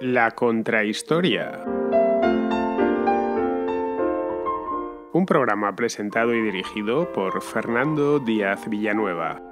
La Contrahistoria. Un programa presentado y dirigido por Fernando Díaz Villanueva.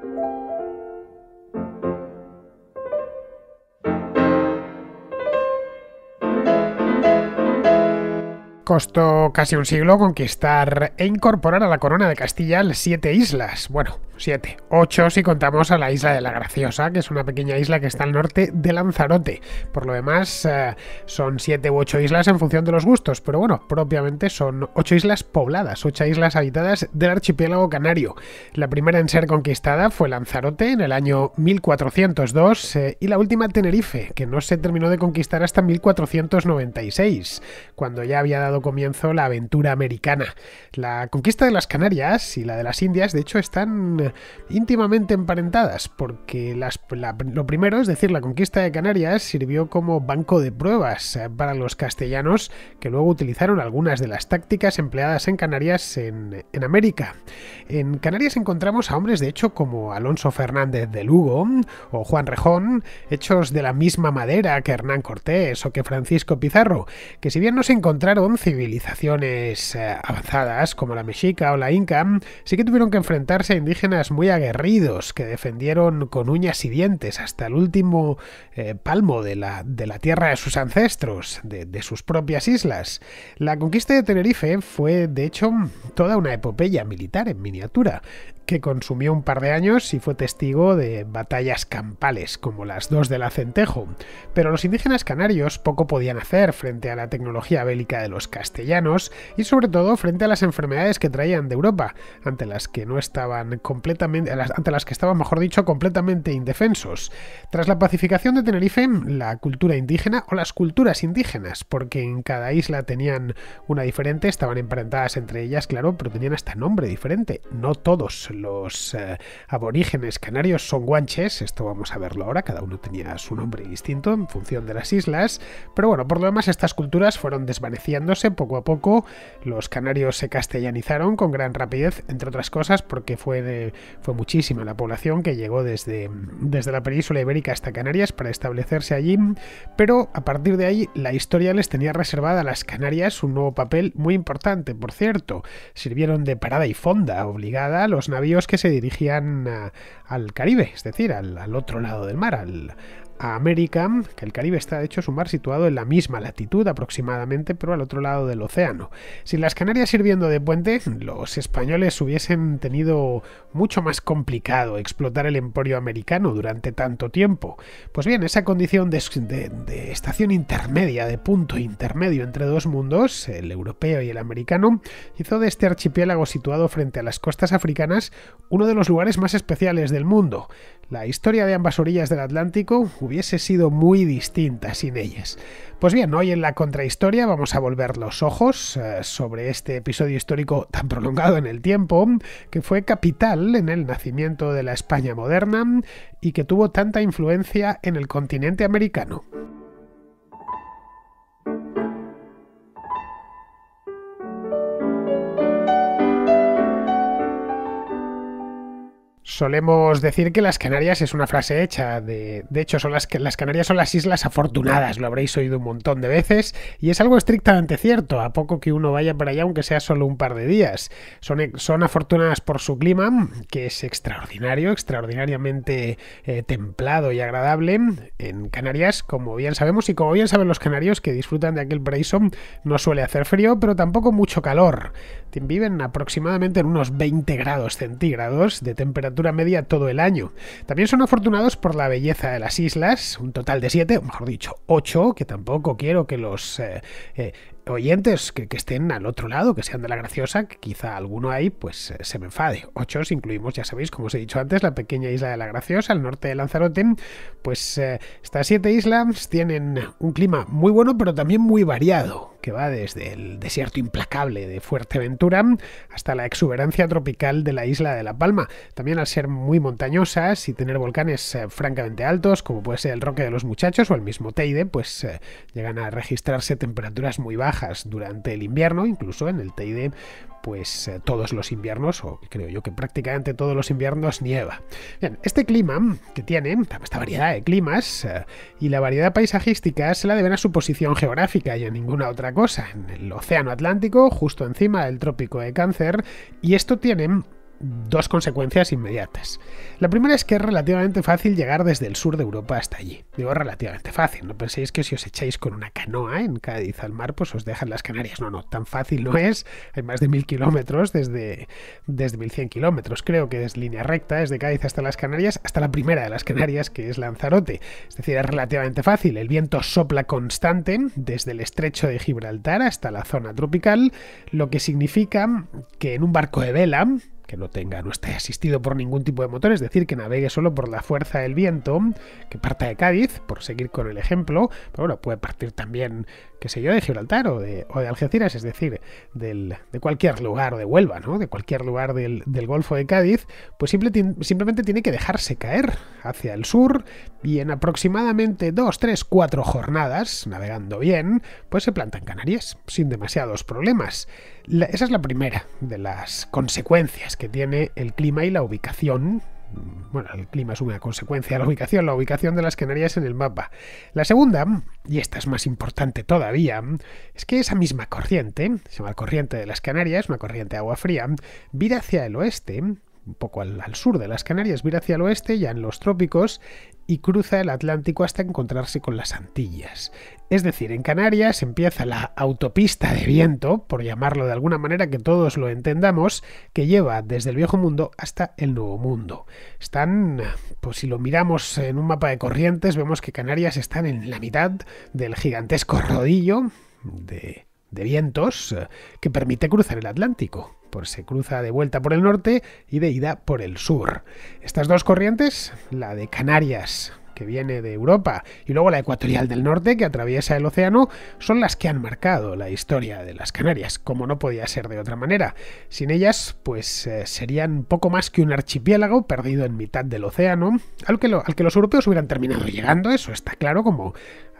Costó casi un siglo conquistar e incorporar a la corona de Castilla las siete islas. Bueno, 7, 8 si contamos a la isla de la Graciosa, que es una pequeña isla que está al norte de Lanzarote. Por lo demás, eh, son siete u 8 islas en función de los gustos, pero bueno, propiamente son ocho islas pobladas, ocho islas habitadas del archipiélago canario. La primera en ser conquistada fue Lanzarote en el año 1402 eh, y la última Tenerife, que no se terminó de conquistar hasta 1496, cuando ya había dado comienzo la aventura americana. La conquista de las Canarias y la de las Indias, de hecho, están íntimamente emparentadas, porque lo primero, es decir, la conquista de Canarias sirvió como banco de pruebas eh, para los castellanos que luego utilizaron algunas de las tácticas empleadas en Canarias en, en América. En Canarias encontramos a hombres de hecho como Alonso Fernández de Lugo o Juan Rejón, hechos de la misma madera que Hernán Cortés o que Francisco Pizarro, que si bien no se encontraron civilizaciones eh, avanzadas como la mexica o la inca, sí que tuvieron que enfrentarse a indígenas muy aguerridos que defendieron con uñas y dientes hasta el último eh, palmo de la, de la, tierra de sus ancestros, de, sus propias islas. La conquista de Tenerife fue, de hecho, toda una epopeya militar en miniatura, que consumió un par de años y fue testigo de batallas campales, como las dos del la Pero los indígenas canarios poco podían hacer frente a la tecnología bélica de los castellanos y sobre todo frente a las enfermedades que traían de Europa, ante las que no estaban ante las que estaban, mejor dicho, completamente indefensos. Tras la pacificación de Tenerife, la cultura indígena o las culturas indígenas, porque en cada isla tenían una diferente, estaban emparentadas entre ellas, claro, pero tenían hasta nombre diferente. No todos los eh, aborígenes canarios son guanches, esto vamos a verlo ahora, cada uno tenía su nombre distinto en función de las islas, pero bueno, por lo demás estas culturas fueron desvaneciéndose poco a poco, los canarios se castellanizaron con gran rapidez, entre otras cosas porque fue de fue muchísima la población que llegó desde, desde la península ibérica hasta Canarias para establecerse allí, pero a partir de ahí la historia les tenía reservada a las Canarias un nuevo papel muy importante, por cierto. Sirvieron de parada y fonda obligada a los navíos que se dirigían al Caribe, es decir, al, al otro lado del mar, al, a América, que el Caribe está de hecho es mar situado en la misma latitud aproximadamente, pero al otro lado del océano. Sin las Canarias sirviendo de puente, los españoles hubiesen tenido mucho más complicado explotar el emporio americano durante tanto tiempo. Pues bien, esa condición de estación intermedia, de punto intermedio entre dos mundos, el europeo y el americano, hizo de este archipiélago situado frente a las costas africanas uno de los lugares más especiales del mundo. La historia de ambas orillas del Atlántico hubiese sido muy distinta sin ellas. Pues bien, hoy en la contrahistoria vamos a volver los ojos eh, sobre este episodio histórico tan prolongado en el tiempo, que fue capital en el nacimiento de la España moderna y que tuvo tanta influencia en el continente americano. Solemos decir que las Canarias es una frase hecha. De, hecho, son las, las Canarias son las islas afortunadas, lo habréis oído un montón de veces, y es algo estrictamente cierto, a poco que uno vaya para allá, aunque sea solo un par de días. Son, son afortunadas por su clima, que es extraordinario, extraordinariamente eh, templado y agradable. En Canarias, como bien sabemos, y como bien saben los canarios que disfrutan de aquel paraíso, no suele hacer frío, pero tampoco mucho calor viven aproximadamente en unos 20 grados centígrados de temperatura media todo el año. También son afortunados por la belleza de las islas, un total de 7, o mejor dicho 8, que tampoco quiero que los eh, eh, oyentes que, estén al otro lado, que sean de la graciosa, que quizá alguno ahí pues eh, se me enfade. Ocho incluimos, ya sabéis, como os he dicho antes, la pequeña isla de la graciosa, al norte de Lanzarote. Pues eh, estas siete islas tienen un clima muy bueno, pero también muy variado, que va desde el desierto implacable de Fuerteventura hasta la exuberancia tropical de la isla de La Palma. También al ser muy montañosas y tener volcanes eh, francamente altos, como puede ser el Roque de los Muchachos o el mismo Teide, pues llegan a registrarse temperaturas muy bajas durante el invierno, incluso en el Teide pues eh, todos los inviernos, o creo yo que prácticamente todos los inviernos nieva. Bien, este clima que tienen, esta variedad de climas eh, y la variedad paisajística se la deben a su posición geográfica y a ninguna otra cosa, en el Océano Atlántico, justo encima del Trópico de Cáncer, y esto tiene dos consecuencias inmediatas. La primera es que es relativamente fácil llegar desde el sur de Europa hasta allí. Digo relativamente fácil, no penséis que si os echáis con una canoa en Cádiz al mar, pues os dejan las Canarias. No, no, tan fácil no es. Hay más de mil kilómetros, desde, desde 1100 kilómetros creo que es línea recta, desde Cádiz hasta las Canarias, hasta la primera de las Canarias, que es Lanzarote. Es decir, es relativamente fácil. El viento sopla constante desde el estrecho de Gibraltar hasta la zona tropical, lo que significa que en un barco de vela, que no tenga, no esté asistido por ningún tipo de motor, es decir, que navegue solo por la fuerza del viento, que parta de Cádiz, por seguir con el ejemplo, pero bueno, puede partir también, qué sé yo, de Gibraltar o de, Algeciras, es decir, de cualquier lugar, de Huelva, ¿no? De cualquier lugar del, Golfo de Cádiz, pues simplemente tiene que dejarse caer hacia el sur y en aproximadamente 2, 3, 4 jornadas, navegando bien, pues se planta en Canarias, sin demasiados problemas. esa es la primera de las consecuencias que tiene el clima y la ubicación. Bueno, el clima es una consecuencia de la ubicación, la ubicación de las Canarias en el mapa. La segunda, y esta es más importante todavía, es que esa misma corriente, se llama corriente de las Canarias, una corriente de agua fría, vira hacia el oeste un poco al, sur de las Canarias, vira hacia el oeste, ya en los trópicos, y cruza el Atlántico hasta encontrarse con las Antillas. Es decir, en Canarias empieza la autopista de viento, por llamarlo de alguna manera que todos lo entendamos, que lleva desde el Viejo Mundo hasta el Nuevo Mundo. Están, pues si lo miramos en un mapa de corrientes, vemos que Canarias están en la mitad del gigantesco rodillo de vientos eh, que permite cruzar el Atlántico. Por se cruza de vuelta por el norte y de ida por el sur. Estas dos corrientes, la de Canarias, que viene de Europa, y luego la ecuatorial del norte, que atraviesa el océano, son las que han marcado la historia de las Canarias, como no podía ser de otra manera. Sin ellas, pues eh, serían poco más que un archipiélago perdido en mitad del océano, al que los europeos hubieran terminado llegando, eso está claro, como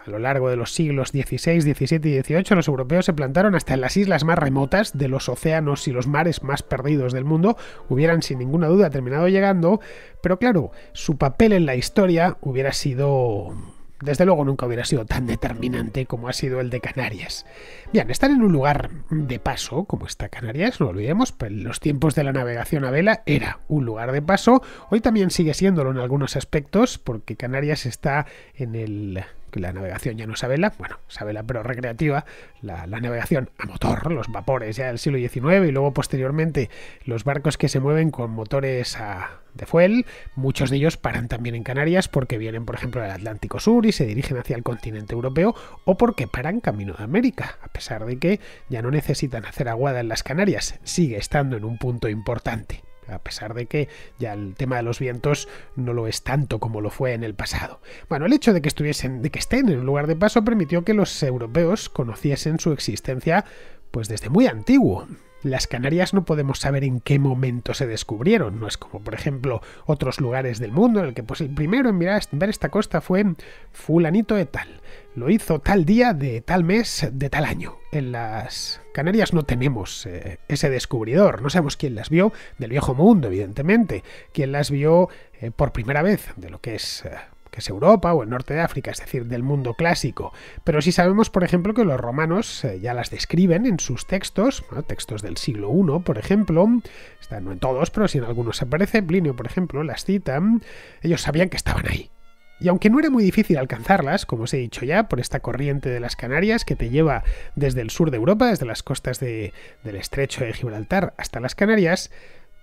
a lo largo de los siglos XVI, XVII y XVIII, los europeos se plantaron hasta en las islas más remotas de los océanos y los mares más perdidos del mundo, hubieran sin ninguna duda terminado llegando, pero claro, su papel en la historia hubiera sido desde luego nunca hubiera sido tan determinante como ha sido el de Canarias. Bien, estar en un lugar de paso como está Canarias, no olvidemos, en pues, los tiempos de la navegación a vela era un lugar de paso, hoy también sigue siéndolo en algunos aspectos porque Canarias está en el la navegación ya no es a bueno, es a pero recreativa, la, navegación a motor, los vapores ya del siglo XIX y luego posteriormente los barcos que se mueven con motores a, de fuel, muchos de ellos paran también en Canarias porque vienen por ejemplo del Atlántico Sur y se dirigen hacia el continente europeo o porque paran camino de América, a pesar de que ya no necesitan hacer aguada en las Canarias, sigue estando en un punto importante a pesar de que ya el tema de los vientos no lo es tanto como lo fue en el pasado. Bueno, el hecho de que estuviesen, de que estén en un lugar de paso permitió que los europeos conociesen su existencia pues desde muy antiguo. Las Canarias no podemos saber en qué momento se descubrieron, no es como por ejemplo otros lugares del mundo en el que pues el primero en mirar, ver esta costa fue fulanito de tal lo hizo tal día de tal mes de tal año. En las Canarias no tenemos eh, ese descubridor, no sabemos quién las vio del viejo mundo, evidentemente, quién las vio eh, por primera vez de lo que es... Eh, que es Europa o el norte de África, es decir, del mundo clásico. Pero sí sabemos, por ejemplo, que los romanos ya las describen en sus textos, textos del siglo I, por ejemplo, no en todos, pero sí en algunos aparece, Plinio, por ejemplo, las citan, ellos sabían que estaban ahí, y aunque no era muy difícil alcanzarlas, como os he dicho ya, por esta corriente de las Canarias que te lleva desde el sur de Europa, desde las costas del estrecho de Gibraltar hasta las Canarias,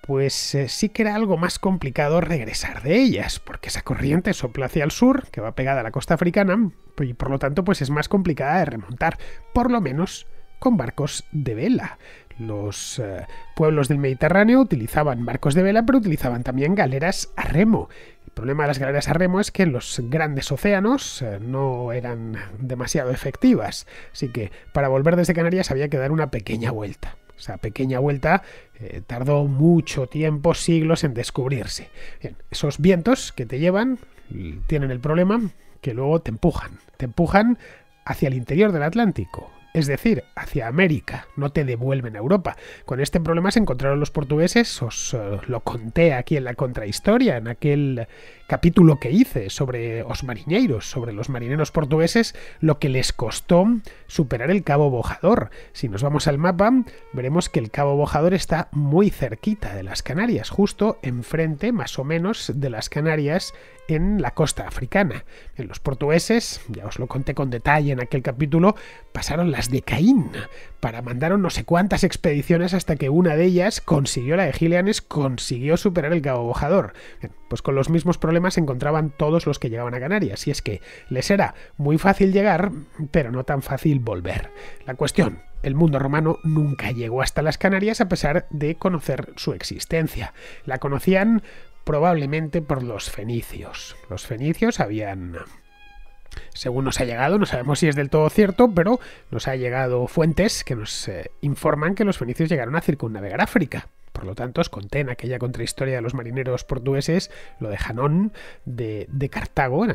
pues eh, sí que era algo más complicado regresar de ellas, porque esa corriente sopla hacia el sur, que va pegada a la costa africana, y por lo tanto pues es más complicada de remontar, por lo menos con barcos de vela. Los eh, pueblos del Mediterráneo utilizaban barcos de vela, pero utilizaban también galeras a remo, problema de las galeras a remo es que los grandes océanos eh, no eran demasiado efectivas, así que para volver desde Canarias había que dar una pequeña vuelta. Esa pequeña vuelta eh, tardó mucho tiempo, siglos en descubrirse. esos vientos que te llevan tienen el problema que luego te empujan, te empujan hacia el interior del Atlántico, es decir, hacia América, no te devuelven a Europa. Con este problema se encontraron los portugueses, os eh, lo conté aquí en la contrahistoria, en aquel capítulo que hice sobre los marineros, sobre los marineros portugueses, lo que les costó superar el Cabo Bojador. Si nos vamos al mapa, veremos que el Cabo Bojador está muy cerquita de las Canarias, justo enfrente más o menos de las Canarias en la costa africana. En Los portugueses, ya os lo conté con detalle en aquel capítulo, pasaron las de Caín para mandaron no sé cuántas expediciones hasta que una de ellas consiguió la de Gileanes, consiguió superar el Cabo Bojador. Pues con los mismos problemas se encontraban todos los que llegaban a Canarias, y es que les era muy fácil llegar, pero no tan fácil volver. La cuestión, el mundo romano nunca llegó hasta las Canarias a pesar de conocer su existencia. La conocían probablemente por los fenicios. Los fenicios habían... Según nos ha llegado, no sabemos si es del todo cierto, pero nos ha llegado fuentes que nos eh, informan que los fenicios llegaron a circunnavegar África. Por lo tanto, os conté en aquella contrahistoria de los marineros portugueses lo de janón de, de Cartago,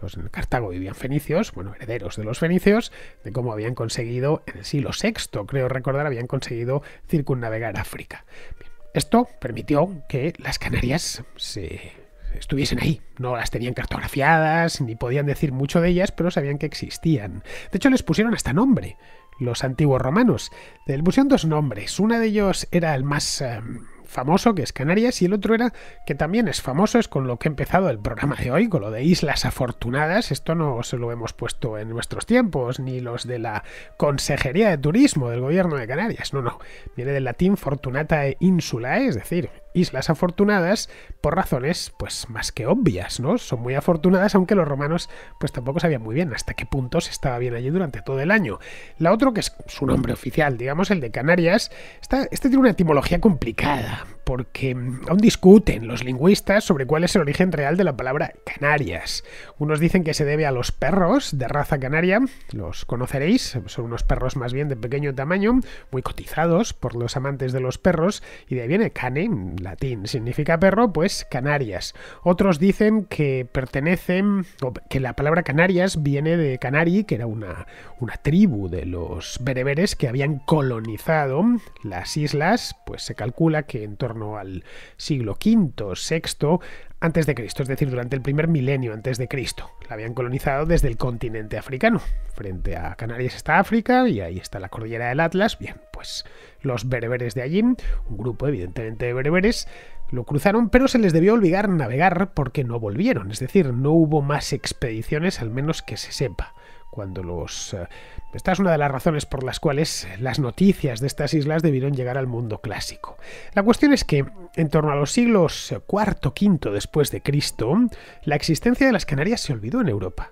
Los en Cartago vivían fenicios, bueno, herederos de los fenicios, de cómo habían conseguido, en el siglo VI, creo recordar, habían conseguido circunnavegar África. Bien, esto permitió que las Canarias se estuviesen ahí. No las tenían cartografiadas, ni podían decir mucho de ellas, pero sabían que existían. De hecho, les pusieron hasta nombre, los antiguos romanos. Les pusieron dos nombres. Uno de ellos era el más... Em, famoso, que es Canarias, y el otro era que también es famoso, es con lo que ha empezado el programa de hoy, con lo de Islas Afortunadas. Esto no se lo hemos puesto en nuestros tiempos, ni los de la Consejería de Turismo del Gobierno de Canarias. No, no. Viene del latín Fortunata e Insulae, es decir, islas afortunadas por razones pues más que obvias, ¿no? Son muy afortunadas aunque los romanos pues tampoco sabían muy bien hasta qué punto se estaba bien allí durante todo el año. La otro que es su nombre oficial, digamos el de Canarias, está, este tiene una etimología complicada, porque aún discuten los lingüistas sobre cuál es el origen real de la palabra canarias. Unos dicen que se debe a los perros de raza canaria, los conoceréis, son unos perros más bien de pequeño tamaño, muy cotizados por los amantes de los perros, y de ahí viene cane, en latín, significa perro, pues canarias. Otros dicen que pertenecen, o que la palabra canarias viene de Canari, que era una, una tribu de los bereberes que habían colonizado las islas, pues se calcula que en torno al siglo V, VI antes de Cristo, es decir, durante el primer milenio antes de Cristo. La habían colonizado desde el continente africano. Frente a Canarias está África y ahí está la cordillera del Atlas. Bien, pues los berberes de allí, un grupo evidentemente de bereberes, lo cruzaron, pero se les debió obligar navegar porque no volvieron, es decir, no hubo más expediciones, al menos que se sepa cuando los... Eh, esta es una de las razones por las cuales las noticias de estas islas debieron llegar al mundo clásico. La cuestión es que, en torno a los siglos IV, V después de Cristo, la existencia de las Canarias se olvidó en Europa.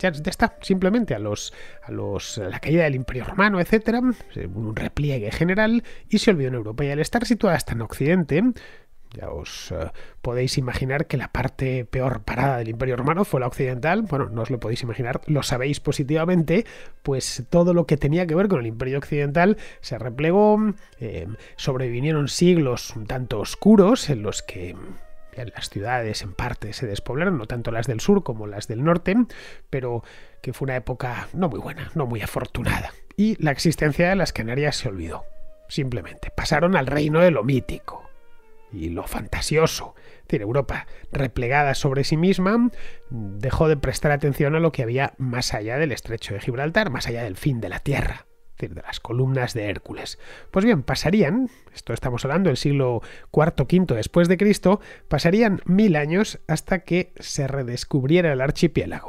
Ya está, simplemente a los, a los la caída del Imperio Romano, etcétera, un repliegue general y se olvidó en Europa. Y al estar situada hasta en Occidente, ya os eh, podéis imaginar que la parte peor parada del Imperio Romano fue la occidental. Bueno, no os lo podéis imaginar, lo sabéis positivamente, pues todo lo que tenía que ver con el Imperio Occidental se replegó, em, sobrevinieron siglos un tanto oscuros en los que las ciudades en parte se despoblaron, no tanto las del sur como las del norte, pero que fue una época no muy buena, no muy afortunada. Y la existencia de las Canarias se olvidó, simplemente. Pasaron al reino de lo mítico y lo fantasioso. Es Europa, replegada sobre sí misma, dejó de prestar atención a lo que había más allá del estrecho de Gibraltar, más allá del fin de la Tierra de las columnas de Hércules. Pues bien, pasarían, esto estamos hablando del siglo IV, V después de Cristo, pasarían mil años hasta que se redescubriera el archipiélago.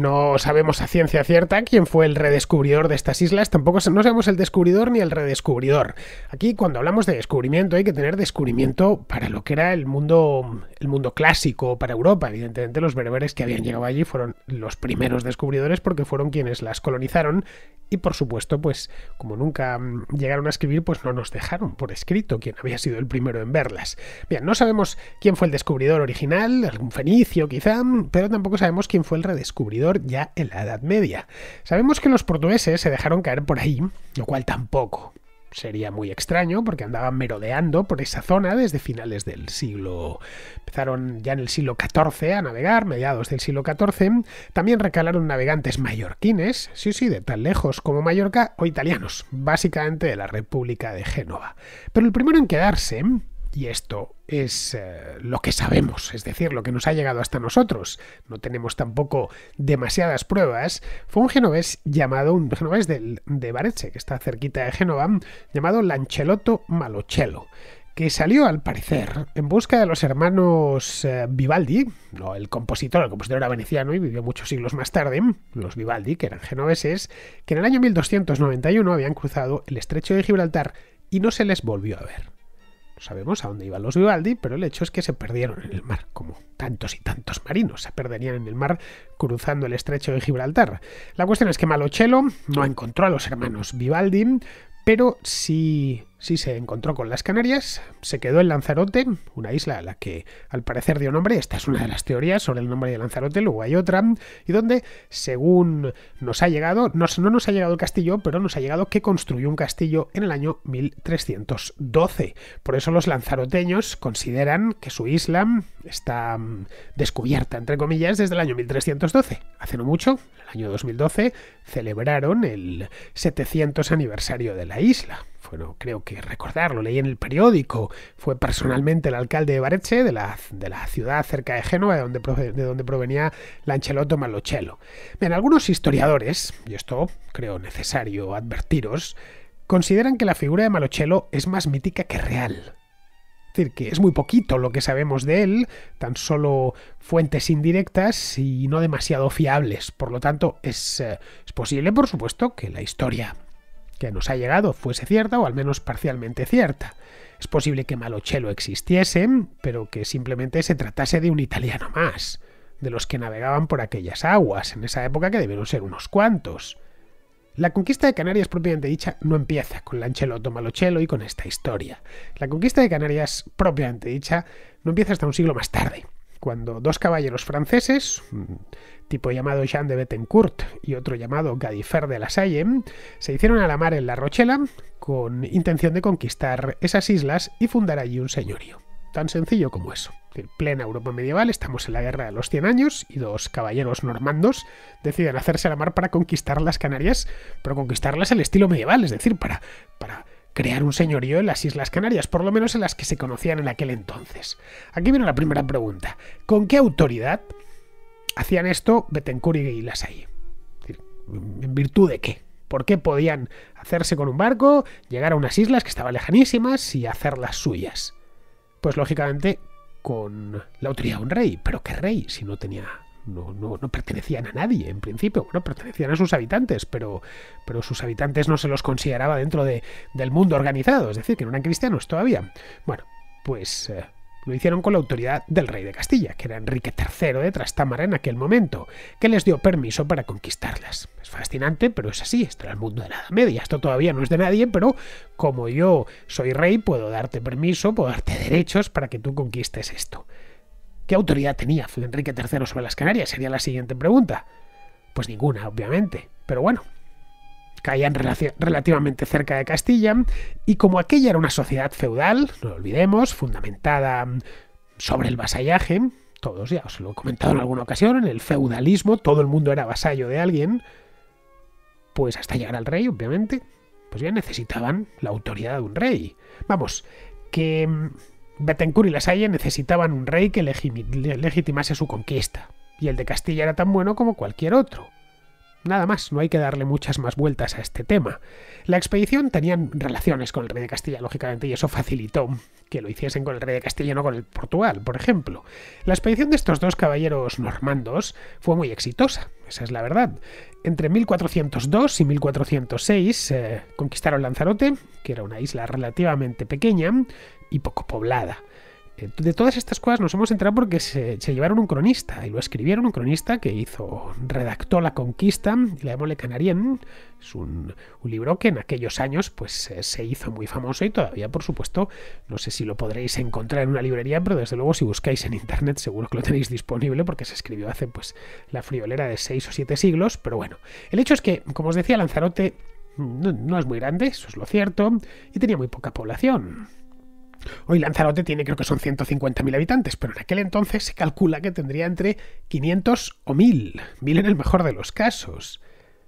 No sabemos a ciencia cierta quién fue el redescubridor de estas islas, tampoco no sabemos el descubridor ni el redescubridor. Aquí cuando hablamos de descubrimiento hay que tener descubrimiento para lo que era el mundo, el mundo clásico, para Europa. Evidentemente los berberes que habían llegado allí fueron los primeros descubridores porque fueron quienes las colonizaron y por supuesto pues como nunca mm, llegaron a escribir pues no nos dejaron por escrito quién había sido el primero en verlas. Bien, no sabemos quién fue el descubridor original, algún fenicio quizá, mm, pero tampoco sabemos quién fue el redescubridor ya en la Edad Media. Sabemos que los portugueses se dejaron caer por ahí, lo cual tampoco sería muy extraño porque andaban merodeando por esa zona desde finales del siglo. Empezaron ya en el siglo XIV a navegar, mediados del siglo XIV. También recalaron navegantes mallorquines, sí, sí, de tan lejos como Mallorca, o italianos, básicamente de la República de Génova. Pero el primero en quedarse y esto es eh, lo que sabemos, es decir, lo que nos ha llegado hasta nosotros. No tenemos tampoco demasiadas pruebas. Fue un genovés llamado, un genovés de Varese, que está cerquita de Génova, llamado Lancelotto Malocello que salió al parecer en busca de los hermanos eh, Vivaldi, el compositor, el compositor era veneciano y vivió muchos siglos más tarde, los Vivaldi, que eran genoveses, que en el año 1291 habían cruzado el estrecho de Gibraltar y no se les volvió a ver sabemos a dónde iban los Vivaldi, pero el hecho es que se perdieron en el mar, como tantos y tantos marinos se perderían en el mar cruzando el estrecho de Gibraltar. La cuestión es que Malochelo no encontró a los hermanos Vivaldi, pero sí Sí se encontró con las Canarias, se quedó en Lanzarote, una isla a la que al parecer dio nombre, esta es una de las teorías sobre el nombre de Lanzarote, luego hay otra, y donde, según nos ha llegado, no, no nos ha llegado el castillo, pero nos ha llegado que construyó un castillo en el año 1312. Por eso los lanzaroteños consideran que su isla está mm, descubierta, entre comillas, desde el año 1312. Hace no mucho, en el año 2012, celebraron el 700 aniversario de la isla. Bueno, creo que recordarlo, leí en el periódico, fue personalmente el alcalde de Bareche de la, ciudad cerca de Génova, de donde, de donde provenía Lancelotto Malochelo. Bien, algunos historiadores, y esto creo necesario advertiros, consideran que la figura de Malochelo es más mítica que real. Es decir, que es muy poquito lo que sabemos de él, tan solo fuentes indirectas y no demasiado fiables. Por lo tanto, es, eh, es posible, por supuesto, que la historia que nos ha llegado fuese cierta o al menos parcialmente cierta. Es posible que Malochelo existiese, pero que simplemente se tratase de un italiano más, de los que navegaban por aquellas aguas, en esa época que debieron ser unos cuantos. La conquista de Canarias propiamente dicha no empieza con Lanchelotto Malochelo y con esta historia. La conquista de Canarias propiamente dicha no empieza hasta un siglo más tarde, cuando dos caballeros franceses, un tipo llamado Jean de Bettencourt y otro llamado Gadifer de la Salle, se hicieron a la mar en La Rochela con intención de conquistar esas islas y fundar allí un señorío. Tan sencillo como eso. En plena Europa medieval estamos en la Guerra de los 100 Años y dos caballeros normandos deciden hacerse a la mar para conquistar las Canarias, pero conquistarlas al estilo medieval, es decir, para, para crear un señorío en las Islas Canarias, por lo menos en las que se conocían en aquel entonces. Aquí viene la primera pregunta. ¿Con qué autoridad hacían esto Betancourt y Lasay? ¿En virtud de qué? ¿Por qué podían hacerse con un barco, llegar a unas islas que estaban lejanísimas y hacerlas suyas? Pues lógicamente con la autoridad de un rey. ¿Pero qué rey si no tenía no, no, no, pertenecían a nadie en principio, bueno, pertenecían a sus habitantes, pero, sus habitantes no se los consideraba dentro del mundo organizado, es decir, que no eran cristianos todavía. Bueno, pues eh, lo hicieron con la autoridad del rey de Castilla, que era Enrique III de Trastámara en aquel momento, que les dio permiso para conquistarlas. Es fascinante, pero es así, esto era el mundo de la Media, esto todavía no es de nadie, pero como yo soy rey, puedo darte permiso, puedo darte derechos para que tú conquistes esto. ¿Qué autoridad tenía Enrique III sobre las Canarias? Sería la siguiente pregunta. Pues ninguna, obviamente. Pero bueno, caían relativamente cerca de Castilla y como aquella era una sociedad feudal, no lo olvidemos, fundamentada mm, sobre el vasallaje, todos ya os lo he comentado en alguna ocasión, en el feudalismo todo el mundo era vasallo de alguien, pues hasta llegar al rey, obviamente, pues ya necesitaban la autoridad de un rey. Vamos, que mm, Betancourt y la Salle necesitaban un rey que legitimase su conquista, y el de Castilla era tan bueno como cualquier otro. Nada más, no hay que darle muchas más vueltas a este tema. La expedición tenían relaciones con el rey de Castilla, lógicamente, y eso facilitó que lo hiciesen con el rey de Castilla, no con el Portugal, por ejemplo. La expedición de estos dos caballeros normandos fue muy exitosa, esa es la verdad. Entre 1402 y 1406 eh, conquistaron Lanzarote, que era una isla relativamente pequeña y poco poblada. Eh, de todas estas cosas nos hemos entrado porque se, llevaron un cronista y lo escribieron un cronista que hizo, redactó La Conquista, la Le Canarien. Es un, libro que en aquellos años pues se hizo muy famoso y todavía, por supuesto, no sé si lo podréis encontrar en una librería, pero desde luego si buscáis en internet seguro que lo tenéis disponible porque se escribió hace pues la friolera de seis o siete siglos. Pero bueno, el hecho es que, como os decía, Lanzarote no es muy grande, eso es lo cierto, y tenía muy poca población Hoy Lanzarote tiene creo que son 150.000 habitantes, pero en aquel entonces se calcula que tendría entre 500 o 1.000, 1.000 en el mejor de los casos.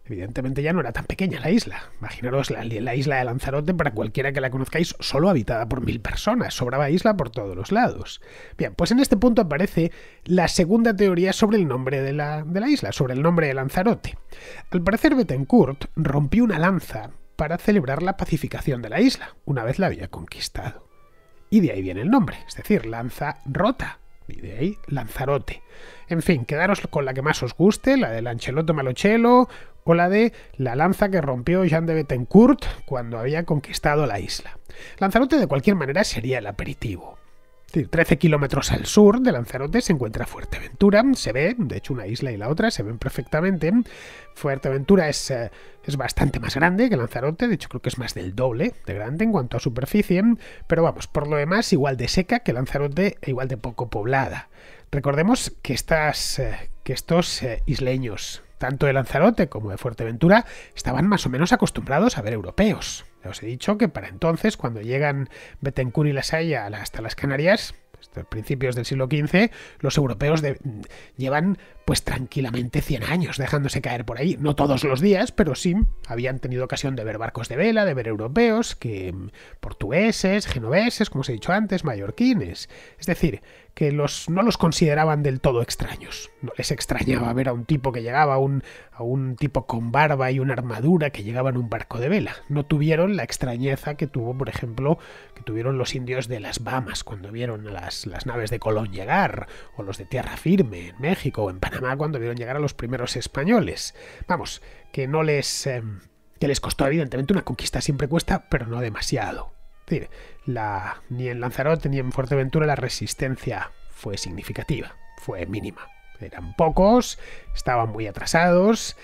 Evidentemente ya no era tan pequeña la isla. Imaginaros la, isla de Lanzarote, para cualquiera que la conozcáis, solo habitada por mil personas. Sobraba isla por todos los lados. Bien, pues en este punto aparece la segunda teoría sobre el nombre de la, isla, sobre el nombre de Lanzarote. Al parecer Betancourt rompió una lanza para celebrar la pacificación de la isla, una vez la había conquistado y de ahí viene el nombre, es decir, lanza rota, y de ahí Lanzarote. En fin, quedaros con la que más os guste, la del Anceloto Malochelo o la de la lanza que rompió Jean de Bettencourt cuando había conquistado la isla. Lanzarote de cualquier manera sería el aperitivo. 13 kilómetros al sur de Lanzarote se encuentra Fuerteventura, se ve, de hecho una isla y la otra se ven perfectamente. Fuerteventura es, eh, es bastante más grande que Lanzarote, de hecho creo que es más del doble de grande en cuanto a superficie, pero vamos, por lo demás igual de seca que Lanzarote e igual de poco poblada. Recordemos que, estas, eh, que estos eh, isleños, tanto de Lanzarote como de Fuerteventura, estaban más o menos acostumbrados a ver europeos. Ya os he dicho que para entonces, cuando llegan Betancourt y La hasta las Canarias, hasta pues, principios del siglo XV, los europeos llevan pues tranquilamente 100 años dejándose caer por ahí. No todos los días, pero sí habían tenido ocasión de ver barcos de vela, de ver europeos, que mm, portugueses, genoveses, como os he dicho antes, mallorquines. Es decir, que los, no los consideraban del todo extraños. No les extrañaba ver a un tipo que llegaba, a un, a un tipo con barba y una armadura que llegaba en un barco de vela. No tuvieron la extrañeza que tuvo, por ejemplo, que tuvieron los indios de las Bahamas cuando vieron las, las naves de Colón llegar, o los de tierra firme en México o en Panamá cuando vieron llegar a los primeros españoles. Vamos, que no les... Em, que les costó evidentemente una conquista siempre cuesta, pero no demasiado. Es decir, la, ni en Lanzarote ni en Fuerteventura la resistencia fue significativa, fue mínima. Eran pocos, estaban muy atrasados,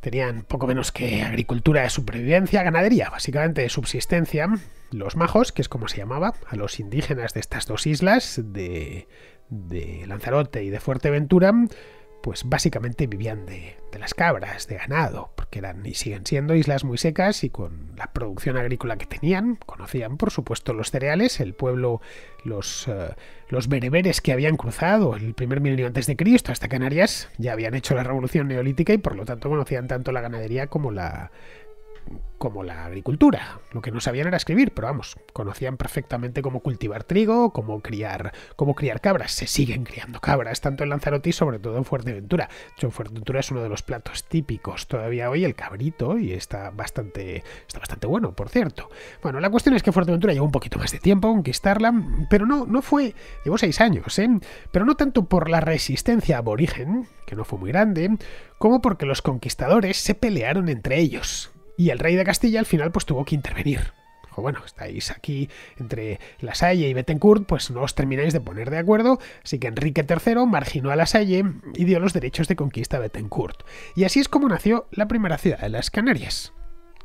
tenían poco menos que agricultura de supervivencia, ganadería, básicamente de subsistencia. Los majos, que es como se llamaba, a los indígenas de estas dos islas, de, de Lanzarote y de Fuerteventura, pues básicamente vivían de, las cabras, de ganado, porque eran y siguen siendo islas muy secas y con la producción agrícola que tenían, conocían por supuesto los cereales, el pueblo, los, eh, los bereberes que habían cruzado el primer milenio antes de Cristo hasta Canarias, ya habían hecho la revolución neolítica y por lo tanto conocían tanto la ganadería como la, como la agricultura. Lo que no sabían era escribir, pero vamos, conocían perfectamente cómo cultivar trigo, cómo criar, cómo criar cabras. Se siguen criando cabras, tanto en Lanzarote y sobre todo en Fuerteventura. De hecho, Fuerteventura es uno de los platos típicos todavía hoy, el cabrito, y está bastante, está bastante bueno, por cierto. Bueno, la cuestión es que Fuerteventura llevó un poquito más de tiempo conquistarla, pero no, no fue, llevó seis años, ¿eh? Pero no tanto por la resistencia aborigen, que no fue muy grande, como porque los conquistadores se pelearon entre ellos y el rey de Castilla al final pues tuvo que intervenir. bueno, estáis aquí entre La Salle y Betancourt, pues no os termináis de poner de acuerdo, así que Enrique III marginó a La Salle y dio los derechos de conquista a Betancourt. Y así es como nació la primera ciudad de las Canarias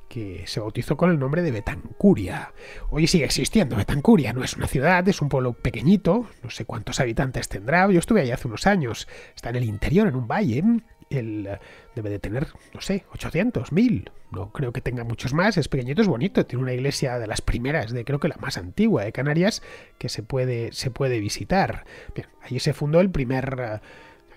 que se bautizó con el nombre de Betancuria. Hoy sigue existiendo Betancuria, no es una ciudad, es un pueblo pequeñito, no sé cuántos habitantes tendrá, yo estuve allí hace unos años, está en el interior, en un valle, el, eh, debe de tener, no sé, 800, 1000. No creo que tenga muchos más. Es pequeñito, es bonito. Tiene una iglesia de las primeras, de creo que la más antigua de Canarias, que se puede, se puede visitar. Bien, allí se fundó el primer eh,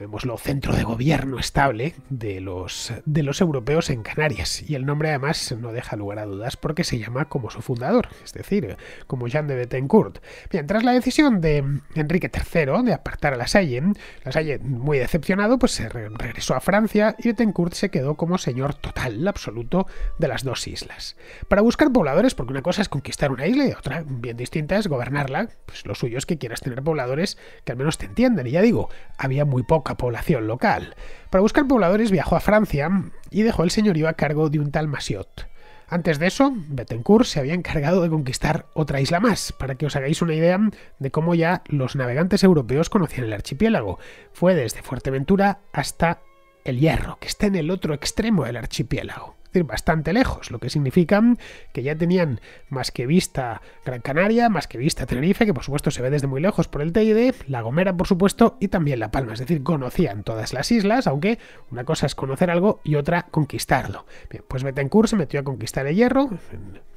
vemos lo centro de gobierno estable de los, de los europeos en Canarias. Y el nombre además no deja lugar a dudas porque se llama como su fundador, es decir, como Jean de Bettencourt. Bien, tras la decisión de Enrique III de apartar a la Salle, la Salle muy decepcionado pues se regresó a Francia y Bettencourt se quedó como señor total, absoluto de las dos islas. Para buscar pobladores, porque una cosa es conquistar una isla y otra, bien distinta, es gobernarla, pues lo suyo es que quieras tener pobladores que al menos te entiendan. Y ya digo, había muy poca población local. Para buscar pobladores viajó a Francia y dejó el señorío a cargo de un tal Masiot. Antes de eso, Bettencourt se había encargado de conquistar otra isla más, para que os hagáis una idea de cómo ya los navegantes europeos conocían el archipiélago. Fue desde Fuerteventura hasta El Hierro, que está en el otro extremo del archipiélago. Es decir, bastante lejos, lo que significa que ya tenían más que vista Gran Canaria, más que vista Tenerife, que por supuesto se ve desde muy lejos por el Teide, La Gomera, por supuesto, y también La Palma, es decir, conocían todas las islas, aunque una cosa es conocer algo y otra conquistarlo. Bien, pues Betancourt se metió a conquistar el hierro,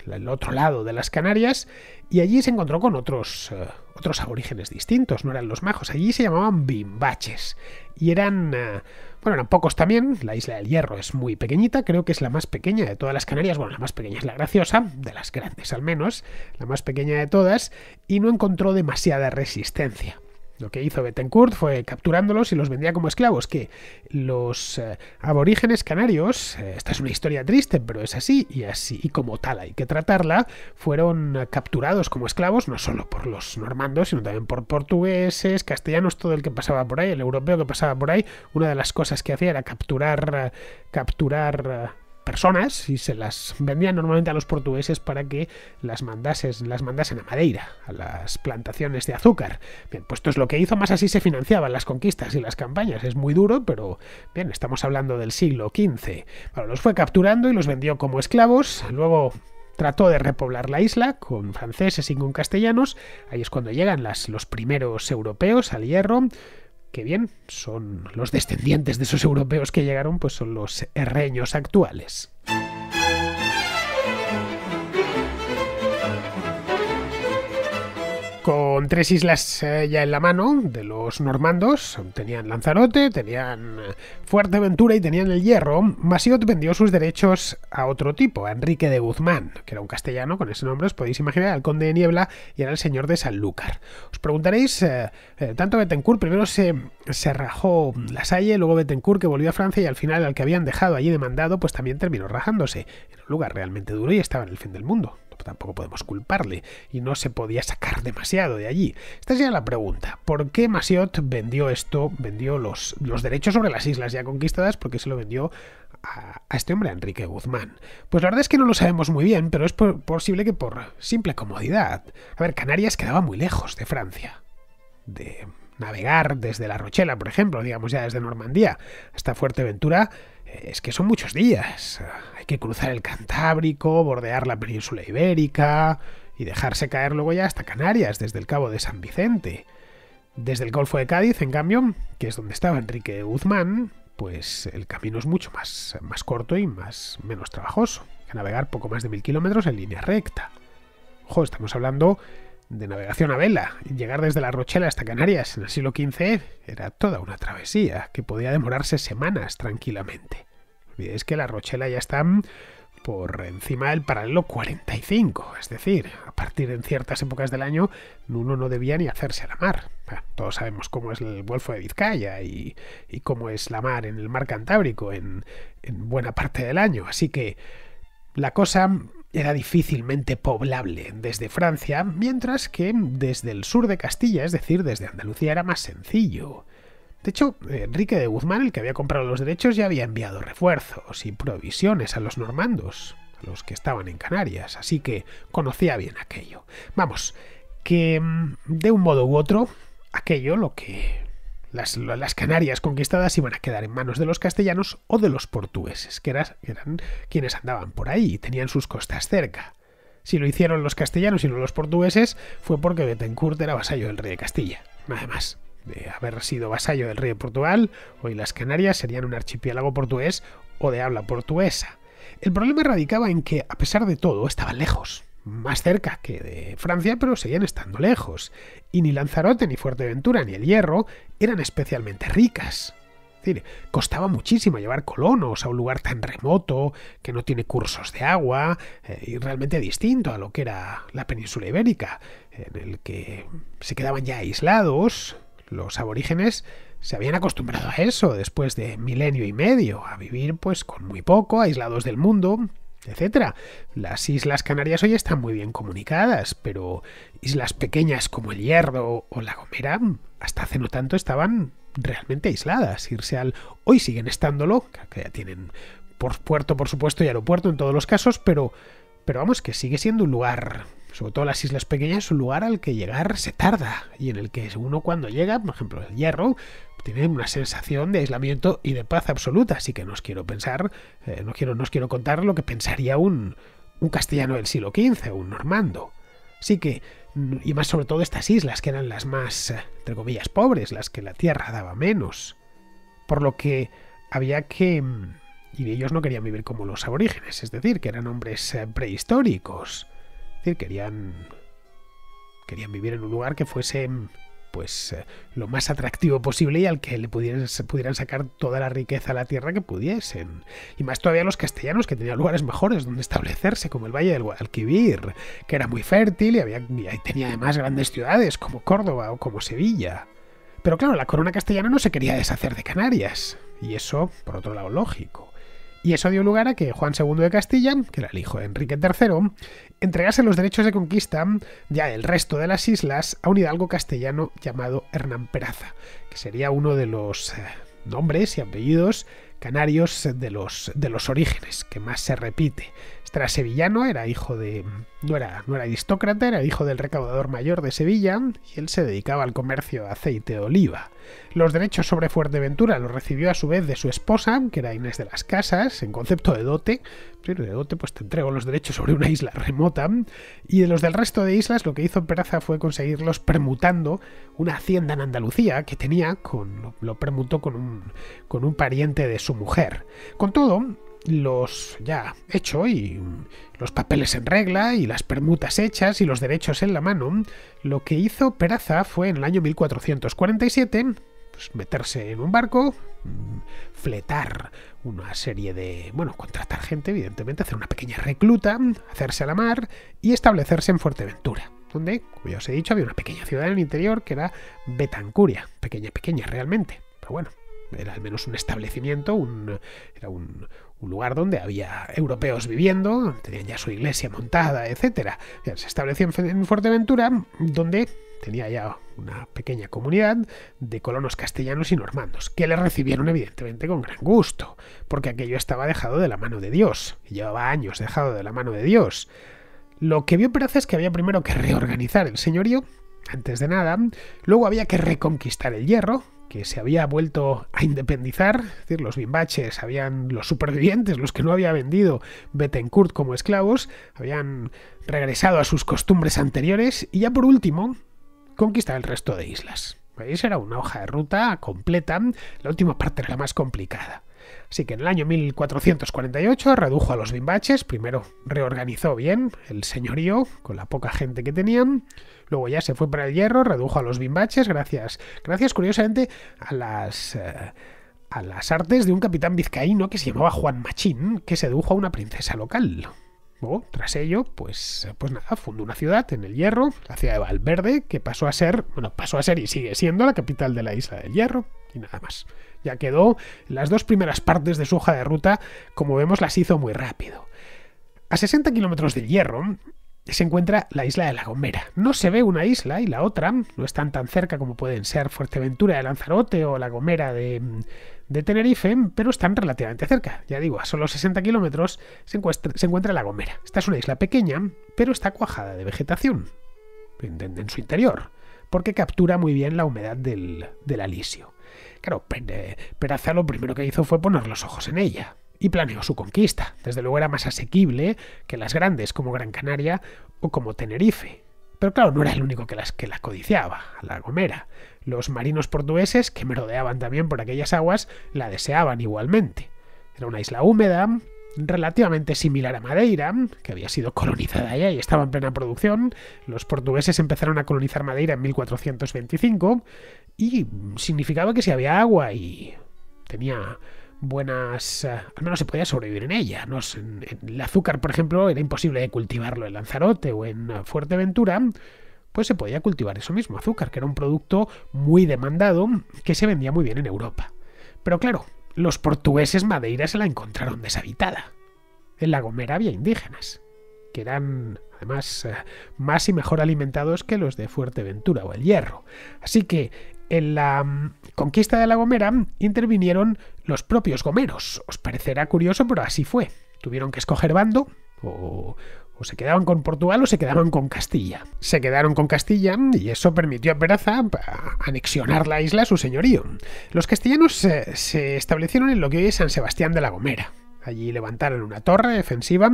el otro lado de las Canarias, y allí se encontró con otros, eh, otros aborígenes distintos, no eran los majos, allí se llamaban bimbaches, y eran... Eh, bueno, eran pocos también. La isla del Hierro es muy pequeñita, creo que es la más pequeña de todas las Canarias. Bueno, la más pequeña es la graciosa, de las grandes al menos, la más pequeña de todas, y no encontró demasiada resistencia. Lo que hizo Bettencourt fue capturándolos y los vendía como esclavos, que los eh, aborígenes canarios, eh, esta es una historia triste, pero es así y así, y como tal hay que tratarla, fueron capturados como esclavos no solo por los normandos, sino también por portugueses, castellanos, todo el que pasaba por ahí, el europeo que pasaba por ahí. Una de las cosas que hacía era capturar, eh, capturar personas y se las vendían normalmente a los portugueses para que las, las mandasen a Madeira, a las plantaciones de azúcar. Bien, pues esto es lo que hizo, más así se financiaban las conquistas y las campañas. Es muy duro, pero bien, estamos hablando del siglo XV. Bueno, los fue capturando y los vendió como esclavos, luego trató de repoblar la isla con franceses y con castellanos. Ahí es cuando llegan las, los primeros europeos al hierro que bien, son los descendientes de esos europeos que llegaron, pues son los herreños actuales. con tres islas eh, ya en la mano de los normandos, tenían Lanzarote, tenían eh, Fuerteventura y tenían el hierro, Masiot vendió sus derechos a otro tipo, a Enrique de Guzmán, que era un castellano con ese nombre, os podéis imaginar, al conde de Niebla y era el señor de Sanlúcar. Os preguntaréis, eh, tanto Bettencourt, primero se, se rajó la Salle, luego Betancourt que volvió a Francia y al final al que habían dejado allí demandado, pues también terminó rajándose, en un lugar realmente duro y estaba en el fin del mundo tampoco podemos culparle, y no se podía sacar demasiado de allí. Esta sería la pregunta, ¿por qué Masiot vendió esto, vendió los, los derechos sobre las islas ya conquistadas, porque se lo vendió a, este hombre, a Enrique Guzmán? Pues la verdad es que no lo sabemos muy bien, pero es posible que por simple comodidad. A ver, Canarias quedaba muy lejos de Francia. De navegar desde La Rochela, por ejemplo, digamos ya desde Normandía hasta Fuerteventura, es que son muchos días. Hay que cruzar el Cantábrico, bordear la península ibérica y dejarse caer luego ya hasta Canarias, desde el Cabo de San Vicente. Desde el Golfo de Cádiz, en cambio, que es donde estaba Enrique Guzmán, pues el camino es mucho más, más corto y más, menos trabajoso. que navegar poco más de mil kilómetros en línea recta. Ojo, estamos hablando de navegación a vela. Llegar desde La Rochela hasta Canarias en el siglo XV era toda una travesía que podía demorarse semanas tranquilamente. es que La Rochela ya está por encima del paralelo 45, es decir, a partir en ciertas épocas del año uno no debía ni hacerse a la mar. Ah, todos sabemos cómo es el Golfo de Vizcaya y, y, cómo es la mar en el mar Cantábrico en, en buena parte del año, así que la cosa era difícilmente poblable desde Francia, mientras que desde el sur de Castilla, es decir, desde Andalucía, era más sencillo. De hecho, Enrique de Guzmán, el que había comprado los derechos, ya había enviado refuerzos y provisiones a los normandos, a los que estaban en Canarias, así que conocía bien aquello. Vamos, que mm, de un modo u otro, aquello lo que las, Canarias conquistadas iban a quedar en manos de los castellanos o de los portugueses, que, eran, quienes andaban por ahí y tenían sus costas cerca. Si lo hicieron los castellanos y no los portugueses, fue porque Betancourt era vasallo del rey de Castilla, Además De haber sido vasallo del rey de Portugal, hoy las Canarias serían un archipiélago portugués o de habla portuguesa. El problema radicaba en que, a pesar de todo, estaban lejos más cerca que de Francia, pero seguían estando lejos, y ni Lanzarote, ni Fuerteventura, ni el Hierro eran especialmente ricas. Es decir, costaba muchísimo llevar colonos a un lugar tan remoto, que no tiene cursos de agua, eh, y realmente distinto a lo que era la península ibérica, en el que se quedaban ya aislados. Los aborígenes se habían acostumbrado a eso después de milenio y medio, a vivir pues con muy poco, aislados del mundo, etcétera Las Islas Canarias hoy están muy bien comunicadas, pero islas pequeñas como el Hierro o la Gomera hasta hace no tanto estaban realmente aisladas. Irse al... Hoy siguen estándolo, que ya tienen por puerto, por supuesto, y aeropuerto en todos los casos, pero, pero vamos, que sigue siendo un lugar sobre todo las islas pequeñas, un lugar al que llegar se tarda y en el que uno cuando llega, por ejemplo, el hierro, tienen una sensación de aislamiento y de paz absoluta, así que no os quiero pensar, eh, no, quiero, no quiero contar lo que pensaría un, un castellano del siglo XV, un normando. Así que, y más sobre todo estas islas, que eran las más, eh, entre comillas, pobres, las que la tierra daba menos. Por lo que había que... Mm, y ellos no querían vivir como los aborígenes, es decir, que eran hombres eh, prehistóricos. Es decir, querían... Querían vivir en un lugar que fuese mm, pues eh, lo más atractivo posible y al que le pudieran, sacar toda la riqueza a la tierra que pudiesen. Y más todavía los castellanos que tenían lugares mejores donde establecerse, como el Valle del Guadalquivir, que era muy fértil y, había, y tenía además grandes ciudades como Córdoba o como Sevilla. Pero claro, la corona castellana no se quería deshacer de Canarias, y eso, por otro lado, lógico. Y eso dio lugar a que Juan II de Castilla, que era el hijo de Enrique III, entregase los derechos de conquista ya del resto de las islas a un hidalgo castellano llamado Hernán Peraza, que sería uno de los eh, nombres y apellidos canarios de los, de los orígenes, que más se repite. Este sevillano, era hijo de, no era, no era aristócrata, era hijo del recaudador mayor de Sevilla y él se dedicaba al comercio de aceite de oliva. Los derechos sobre Fuerteventura los recibió a su vez de su esposa, que era Inés de las Casas, en concepto de dote. Pero de dote, pues te entrego los derechos sobre una isla remota. Y de los del resto de islas, lo que hizo Peraza fue conseguirlos permutando una hacienda en Andalucía que tenía, con, lo permutó con un, con un pariente de su mujer. Con todo, los ya hecho y, los papeles en regla y las permutas hechas y los derechos en la mano, lo que hizo Peraza fue en el año 1447 pues, meterse en un barco, mm, fletar una serie de, bueno, contratar gente, evidentemente, hacer una pequeña recluta, hacerse a la mar y establecerse en Fuerteventura donde, como ya os he dicho, había una pequeña ciudad en el interior que era Betancuria, pequeña, pequeña realmente, pero bueno, era al menos un establecimiento, un, era un, un lugar donde había europeos viviendo, tenían ya su iglesia montada, etc. Se estableció en Fuerteventura, donde tenía ya una pequeña comunidad de colonos castellanos y normandos, que le recibieron evidentemente con gran gusto, porque aquello estaba dejado de la mano de Dios, llevaba años dejado de la mano de Dios. Lo que vio Peraza es que había primero que reorganizar el señorío antes de nada, luego había que reconquistar el hierro, que se había vuelto a independizar, es decir, los bimbaches, habían los supervivientes, los que no había vendido Bettencourt como esclavos, habían regresado a sus costumbres anteriores y ya por último, conquistar el resto de islas. Esa Era una hoja de ruta completa, la última parte era la más complicada. Así que en el año 1448 redujo a los bimbaches, primero reorganizó bien el señorío con la poca gente que tenían, luego ya se fue para el hierro, redujo a los bimbaches gracias, gracias curiosamente a las... Eh, a las artes de un capitán vizcaíno que se llamaba Juan Machín, que sedujo a una princesa local tras ello, pues, pues nada, fundó una ciudad en el Hierro, la ciudad de Valverde, que pasó a ser, bueno, pasó a ser y sigue siendo la capital de la isla del Hierro, y nada más. Ya quedó, las dos primeras partes de su hoja de ruta, como vemos, las hizo muy rápido. A 60 kilómetros del Hierro, se encuentra la isla de La Gomera. No se ve una isla y la otra, no están tan cerca como pueden ser Fuerteventura de Lanzarote o La Gomera de, Tenerife, pero están relativamente cerca. Ya digo, a solo 60 kilómetros se, encuentra, La Gomera. Esta es una isla pequeña, pero está cuajada de vegetación en, su interior, porque captura muy bien la humedad del, del alisio. Claro, Peraza lo primero que hizo fue poner los ojos en ella y planeó su conquista. Desde luego era más asequible que las grandes como Gran Canaria o como Tenerife. Pero claro, no era el único que, las, que la codiciaba, la Gomera. Los marinos portugueses, que merodeaban también por aquellas aguas, la deseaban igualmente. Era una isla húmeda, relativamente similar a Madeira, que había sido colonizada ya y estaba en plena producción. Los portugueses empezaron a colonizar Madeira en 1425 y significaba que si había agua y tenía buenas, No, eh, al menos se podía sobrevivir en ella. ¿no? el azúcar, por ejemplo, era imposible de cultivarlo en Lanzarote o en eh, Fuerteventura, pues se podía cultivar eso mismo, azúcar, que era un producto muy demandado que se vendía muy bien en Europa. Pero claro, los portugueses Madeira se la encontraron deshabitada. En La Gomera había indígenas, que eran además eh, más y mejor alimentados que los de Fuerteventura o el Hierro. Así que en la mm, conquista de La Gomera intervinieron los propios gomeros. Os parecerá curioso, pero así fue. Tuvieron que escoger bando o, se quedaban con Portugal o se quedaban con Castilla. Se quedaron con Castilla y eso permitió a Peraza anexionar la isla a su señorío. Los castellanos se establecieron en lo que hoy es San Sebastián de la Gomera. Allí levantaron una torre defensiva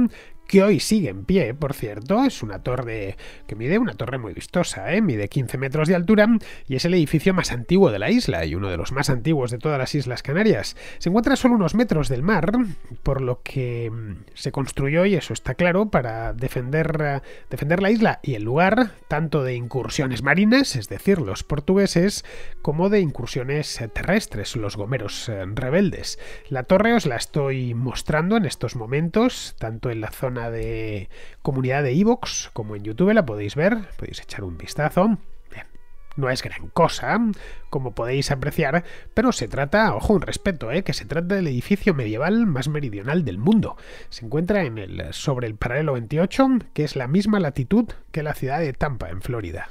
que hoy sigue en pie, por cierto. Es una torre que mide, una torre muy vistosa, ¿eh? mide 15 metros de altura y es el edificio más antiguo de la isla y uno de los más antiguos de todas las Islas Canarias. Se encuentra a solo unos metros del mar, por lo que mm, se construyó, y eso está claro, para defender, eh, defender la isla y el lugar, tanto de incursiones marinas, es decir, los portugueses, como de incursiones eh, terrestres, los gomeros rebeldes. La torre os la estoy mostrando en estos momentos, tanto en la zona de comunidad de iVox como en YouTube la podéis ver, podéis echar un vistazo. no es gran cosa, como podéis apreciar, pero se trata, ojo, un respeto, ¿eh? que se trata del edificio medieval más meridional del mundo. Se encuentra en el, sobre el paralelo 28, que es la misma latitud que la ciudad de Tampa, en Florida.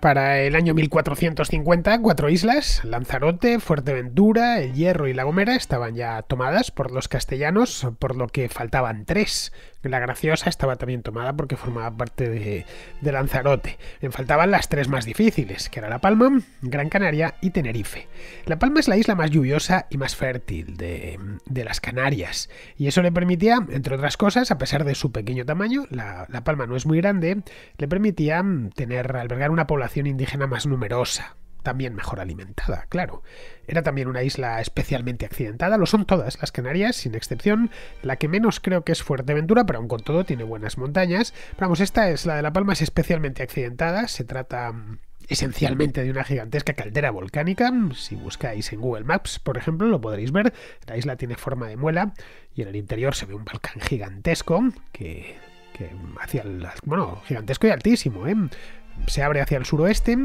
Para el año 1450, cuatro islas, Lanzarote, Fuerteventura, El Hierro y La Gomera, estaban ya tomadas por los castellanos, por lo que faltaban tres, la graciosa estaba también tomada porque formaba parte de, Lanzarote. Me faltaban las tres más difíciles, que era La Palma, Gran Canaria y Tenerife. La Palma es la isla más lluviosa y más fértil de, las Canarias, y eso le permitía, entre otras cosas, a pesar de su pequeño tamaño, la, la Palma no es muy grande, le permitía mm, tener, albergar una población indígena más numerosa, también mejor alimentada, claro. Era también una isla especialmente accidentada, lo son todas las Canarias, sin excepción. La que menos creo que es Fuerteventura, pero aún con todo tiene buenas montañas. Pero vamos, esta es la de La Palma, es especialmente accidentada, se trata mm, esencialmente de una gigantesca caldera volcánica. Si buscáis en Google Maps, por ejemplo, lo podréis ver. La isla tiene forma de muela y en el interior se ve un volcán gigantesco que, que hacia el, bueno, gigantesco y altísimo, ¿eh? Se abre hacia el suroeste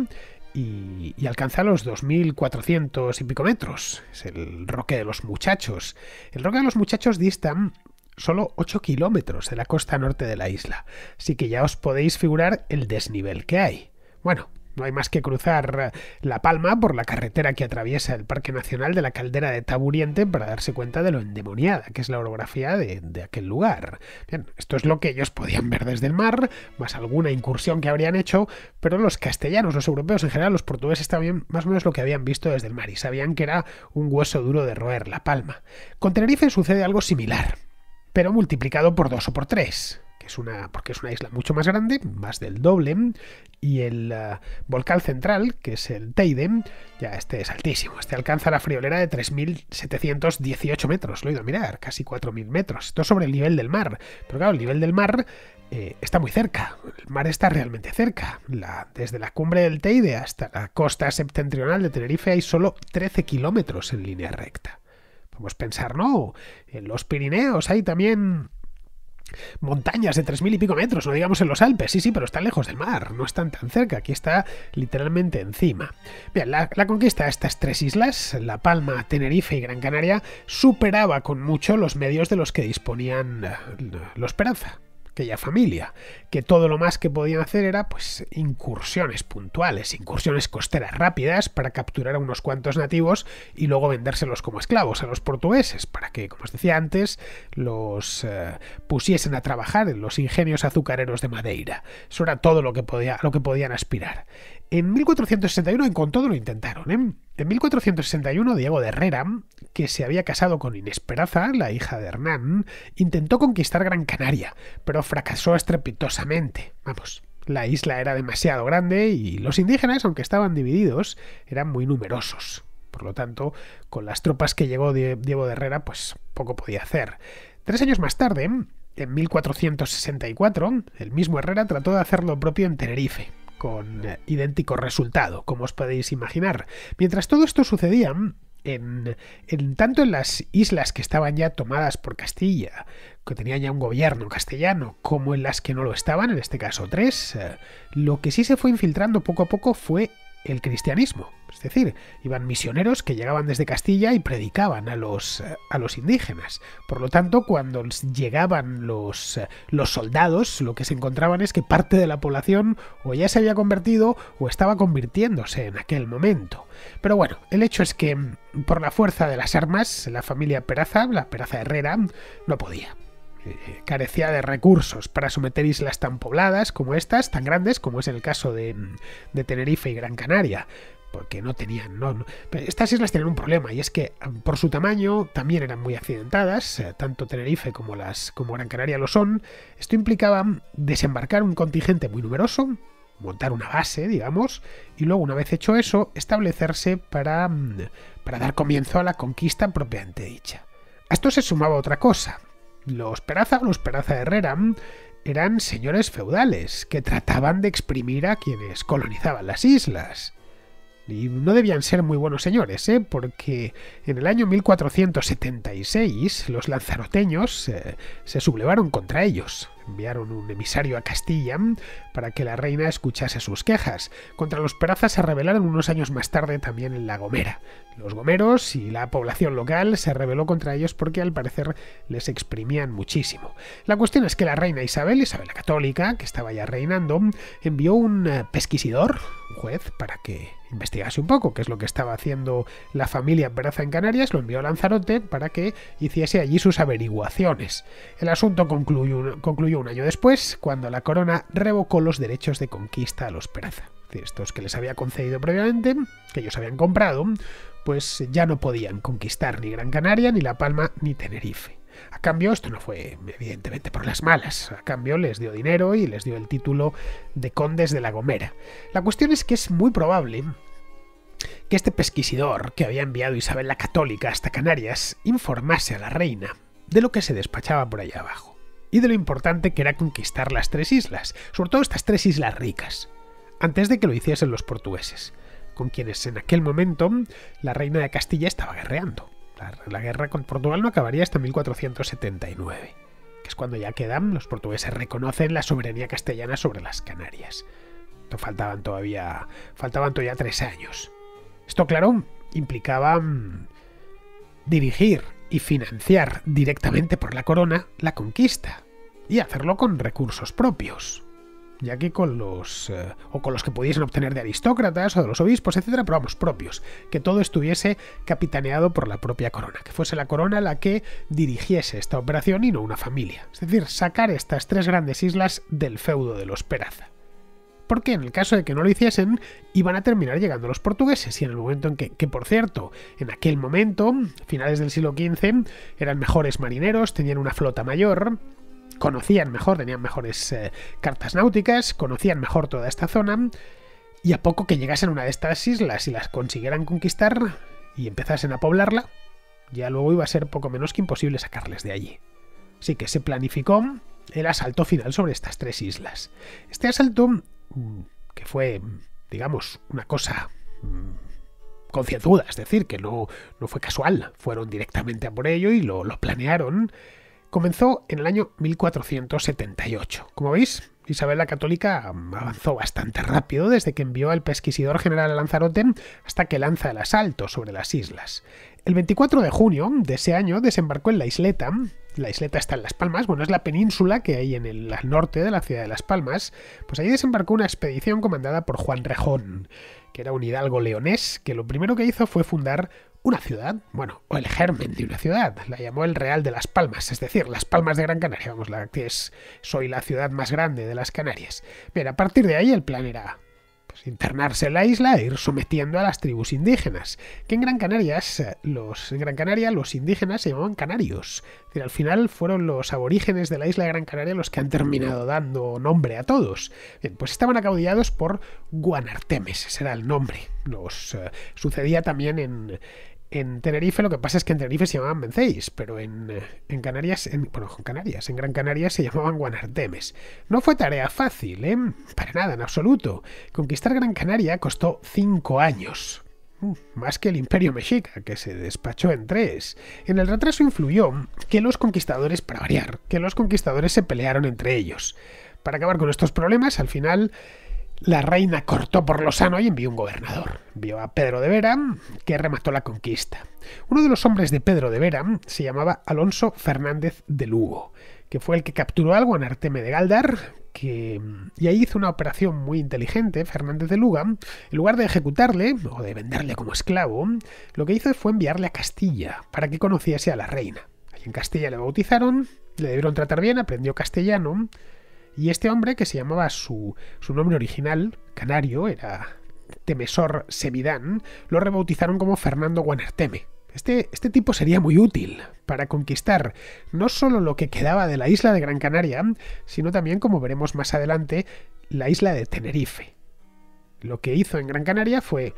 y, alcanza los 2.400 y pico metros. Es el Roque de los Muchachos. El Roque de los Muchachos distan solo 8 kilómetros de la costa norte de la isla, así que ya os podéis figurar el desnivel que hay. Bueno, no hay más que cruzar eh, La Palma por la carretera que atraviesa el Parque Nacional de la Caldera de Taburiente para darse cuenta de lo endemoniada que es la orografía de, aquel lugar. Bien, esto es lo que ellos podían ver desde el mar, más alguna incursión que habrían hecho, pero los castellanos, los europeos en general, los portugueses también, más o menos lo que habían visto desde el mar y sabían que era un hueso duro de roer La Palma. Con Tenerife sucede algo similar, pero multiplicado por dos o por tres que es una, porque es una isla mucho más grande, más del doble, y el eh, volcán central, que es el Teide, ya este es altísimo, este alcanza la friolera de 3.718 metros, lo he ido a mirar, casi 4.000 metros, esto sobre el nivel del mar, pero claro, el nivel del mar eh, está muy cerca, el mar está realmente cerca, desde la cumbre del Teide hasta la costa septentrional de Tenerife hay solo 13 kilómetros en línea recta. Podemos pensar, no, en los Pirineos hay también montañas de 3.000 y pico metros, no digamos en los Alpes, sí, sí, pero están lejos del mar, no están tan cerca, aquí está literalmente encima. Bien, la, conquista de estas tres islas, La Palma, Tenerife y Gran Canaria, superaba con mucho los medios de los que disponían eh, los esperanza aquella familia, que todo lo más que podían hacer era pues incursiones puntuales, incursiones costeras rápidas para capturar a unos cuantos nativos y luego vendérselos como esclavos a los portugueses para que, como os decía antes, los eh, pusiesen a trabajar en los ingenios azucareros de Madeira. Eso era todo lo que podía lo que podían aspirar. En 1461 en todo lo intentaron. ¿eh? En 1461 Diego de Herrera, que se había casado con Inesperaza, la hija de Hernán, intentó conquistar Gran Canaria, pero fracasó estrepitosamente. Vamos, la isla era demasiado grande y los indígenas, aunque estaban divididos, eran muy numerosos. Por lo tanto, con las tropas que llegó Diego de Herrera, pues poco podía hacer. Tres años más tarde, en 1464, el mismo Herrera trató de hacer lo propio en Tenerife con eh, idéntico resultado, como os podéis imaginar. Mientras todo esto sucedía, en, en, tanto en las islas que estaban ya tomadas por Castilla, que tenían ya un gobierno castellano, como en las que no lo estaban, en este caso tres, eh, lo que sí se fue infiltrando poco a poco fue el cristianismo. Es decir, iban misioneros que llegaban desde Castilla y predicaban a los, a los indígenas. Por lo tanto, cuando llegaban los, los soldados, lo que se encontraban es que parte de la población o ya se había convertido o estaba convirtiéndose en aquel momento. Pero bueno, el hecho es que mm, por la fuerza de las armas, la familia Peraza, la Peraza Herrera, mm, no podía. Eh, carecía de recursos para someter islas tan pobladas como estas, tan grandes como es el caso de, mm, Tenerife y Gran Canaria porque no tenían... estas islas tenían un problema y es que mm, por su tamaño también eran muy accidentadas, eh, tanto Tenerife como, las, como Gran Canaria lo son. Esto implicaba mm, desembarcar un contingente muy numeroso, montar una base, digamos, y luego una vez hecho eso, establecerse para, para dar comienzo a la conquista propiamente dicha. A esto se sumaba otra cosa, los Peraza o los Peraza Herrera mm, eran señores feudales que trataban de exprimir a quienes colonizaban las islas. Y no debían ser muy buenos señores, ¿eh? porque en el año 1476 los lanzaroteños eh, se sublevaron contra ellos. Enviaron un emisario a Castilla para que la reina escuchase sus quejas. Contra los perazas se rebelaron unos años más tarde también en La Gomera. Los gomeros y la población local se rebeló contra ellos porque al parecer les exprimían muchísimo. La cuestión es que la reina Isabel, Isabel la Católica, que estaba ya reinando, envió un eh, pesquisidor, un juez, para que investigase un poco qué es lo que estaba haciendo la familia Peraza en Canarias, lo envió a Lanzarote para que hiciese allí sus averiguaciones. El asunto concluyó, un año después, cuando la corona revocó los derechos de conquista a los Peraza. Estos que les había concedido previamente, que ellos habían comprado, pues ya no podían conquistar ni Gran Canaria, ni La Palma, ni Tenerife. A cambio, esto no fue evidentemente por las malas, a cambio les dio dinero y les dio el título de condes de La Gomera. La cuestión es que es muy probable que este pesquisidor que había enviado Isabel la Católica hasta Canarias informase a la reina de lo que se despachaba por allá abajo y de lo importante que era conquistar las tres islas, sobre todo estas tres islas ricas, antes de que lo hiciesen los portugueses, con quienes en aquel momento la reina de Castilla estaba guerreando. La, guerra con Portugal no acabaría hasta 1479, que es cuando ya quedan los portugueses reconocen la soberanía castellana sobre las Canarias. faltaban todavía, faltaban todavía tres años. Esto, claro, implicaba mm, dirigir y financiar directamente por la corona la conquista y hacerlo con recursos propios ya que con los eh, o con los que pudiesen obtener de aristócratas o de los obispos, etcétera, pero vamos, propios, que todo estuviese capitaneado por la propia corona, que fuese la corona la que dirigiese esta operación y no una familia. Es decir, sacar estas tres grandes islas del feudo de los Peraza. Porque en el caso de que no lo hiciesen, iban a terminar llegando los portugueses, y en el momento en que, que por cierto, en aquel momento, finales del siglo XV, eran mejores marineros, tenían una flota mayor, conocían mejor, tenían mejores eh, cartas náuticas, conocían mejor toda esta zona, y a poco que llegasen a una de estas islas y las consiguieran conquistar y empezasen a poblarla, ya luego iba a ser poco menos que imposible sacarles de allí. Así que se planificó el asalto final sobre estas tres islas. Este asalto, mm, que fue, digamos, una cosa mm, concienzuda, es decir, que no, no fue casual, fueron directamente a por ello y lo, lo planearon comenzó en el año 1478. Como veis, Isabel la Católica avanzó bastante rápido desde que envió al pesquisidor general a Lanzarote hasta que lanza el asalto sobre las islas. El 24 de junio de ese año desembarcó en la isleta. La isleta está en Las Palmas, bueno, es la península que hay en el norte de la ciudad de Las Palmas. Pues ahí desembarcó una expedición comandada por Juan Rejón, que era un hidalgo leonés, que lo primero que hizo fue fundar una ciudad, bueno, o el germen de una ciudad, la llamó el Real de las Palmas, es decir, las Palmas de Gran Canaria, vamos, la que es, soy la ciudad más grande de las Canarias. Bien, a partir de ahí el plan era pues, internarse en la isla e ir sometiendo a las tribus indígenas, que en Gran Canarias, eh, los, Gran Canaria los indígenas se llamaban canarios, es al final fueron los aborígenes de la isla de Gran Canaria los que han terminado dando nombre a todos. pues estaban acaudillados por Guanartemes, ese era el nombre, Nos eh, sucedía también en en Tenerife lo que pasa es que en Tenerife se llamaban menceyes pero en, Canarias, en, bueno, en Canarias, en Gran Canaria se llamaban Guanartemes. No fue tarea fácil, ¿eh? Para nada, en absoluto. Conquistar Gran Canaria costó cinco años. Mm, más que el imperio mexica, que se despachó en tres. En el retraso influyó que los conquistadores, para variar, que los conquistadores se pelearon entre ellos. Para acabar con estos problemas, al final la reina cortó por lo sano y envió un gobernador. Vio a Pedro de Vera, que remató la conquista. Uno de los hombres de Pedro de Vera se llamaba Alonso Fernández de Lugo, que fue el que capturó en Guanarteme de Galdar, que... y ahí hizo una operación muy inteligente, Fernández de Lugo, en lugar de ejecutarle o de venderle como esclavo, lo que hizo fue enviarle a Castilla para que conociese a la reina. Allí en Castilla le bautizaron, le debieron tratar bien, aprendió castellano y este hombre, que se llamaba su, nombre original, Canario, era Temesor Semidán, lo rebautizaron como Fernando Guanarteme. Este, este, tipo sería muy útil para conquistar no solo lo que quedaba de la isla de Gran Canaria, sino también, como veremos más adelante, la isla de Tenerife. Lo que hizo en Gran Canaria fue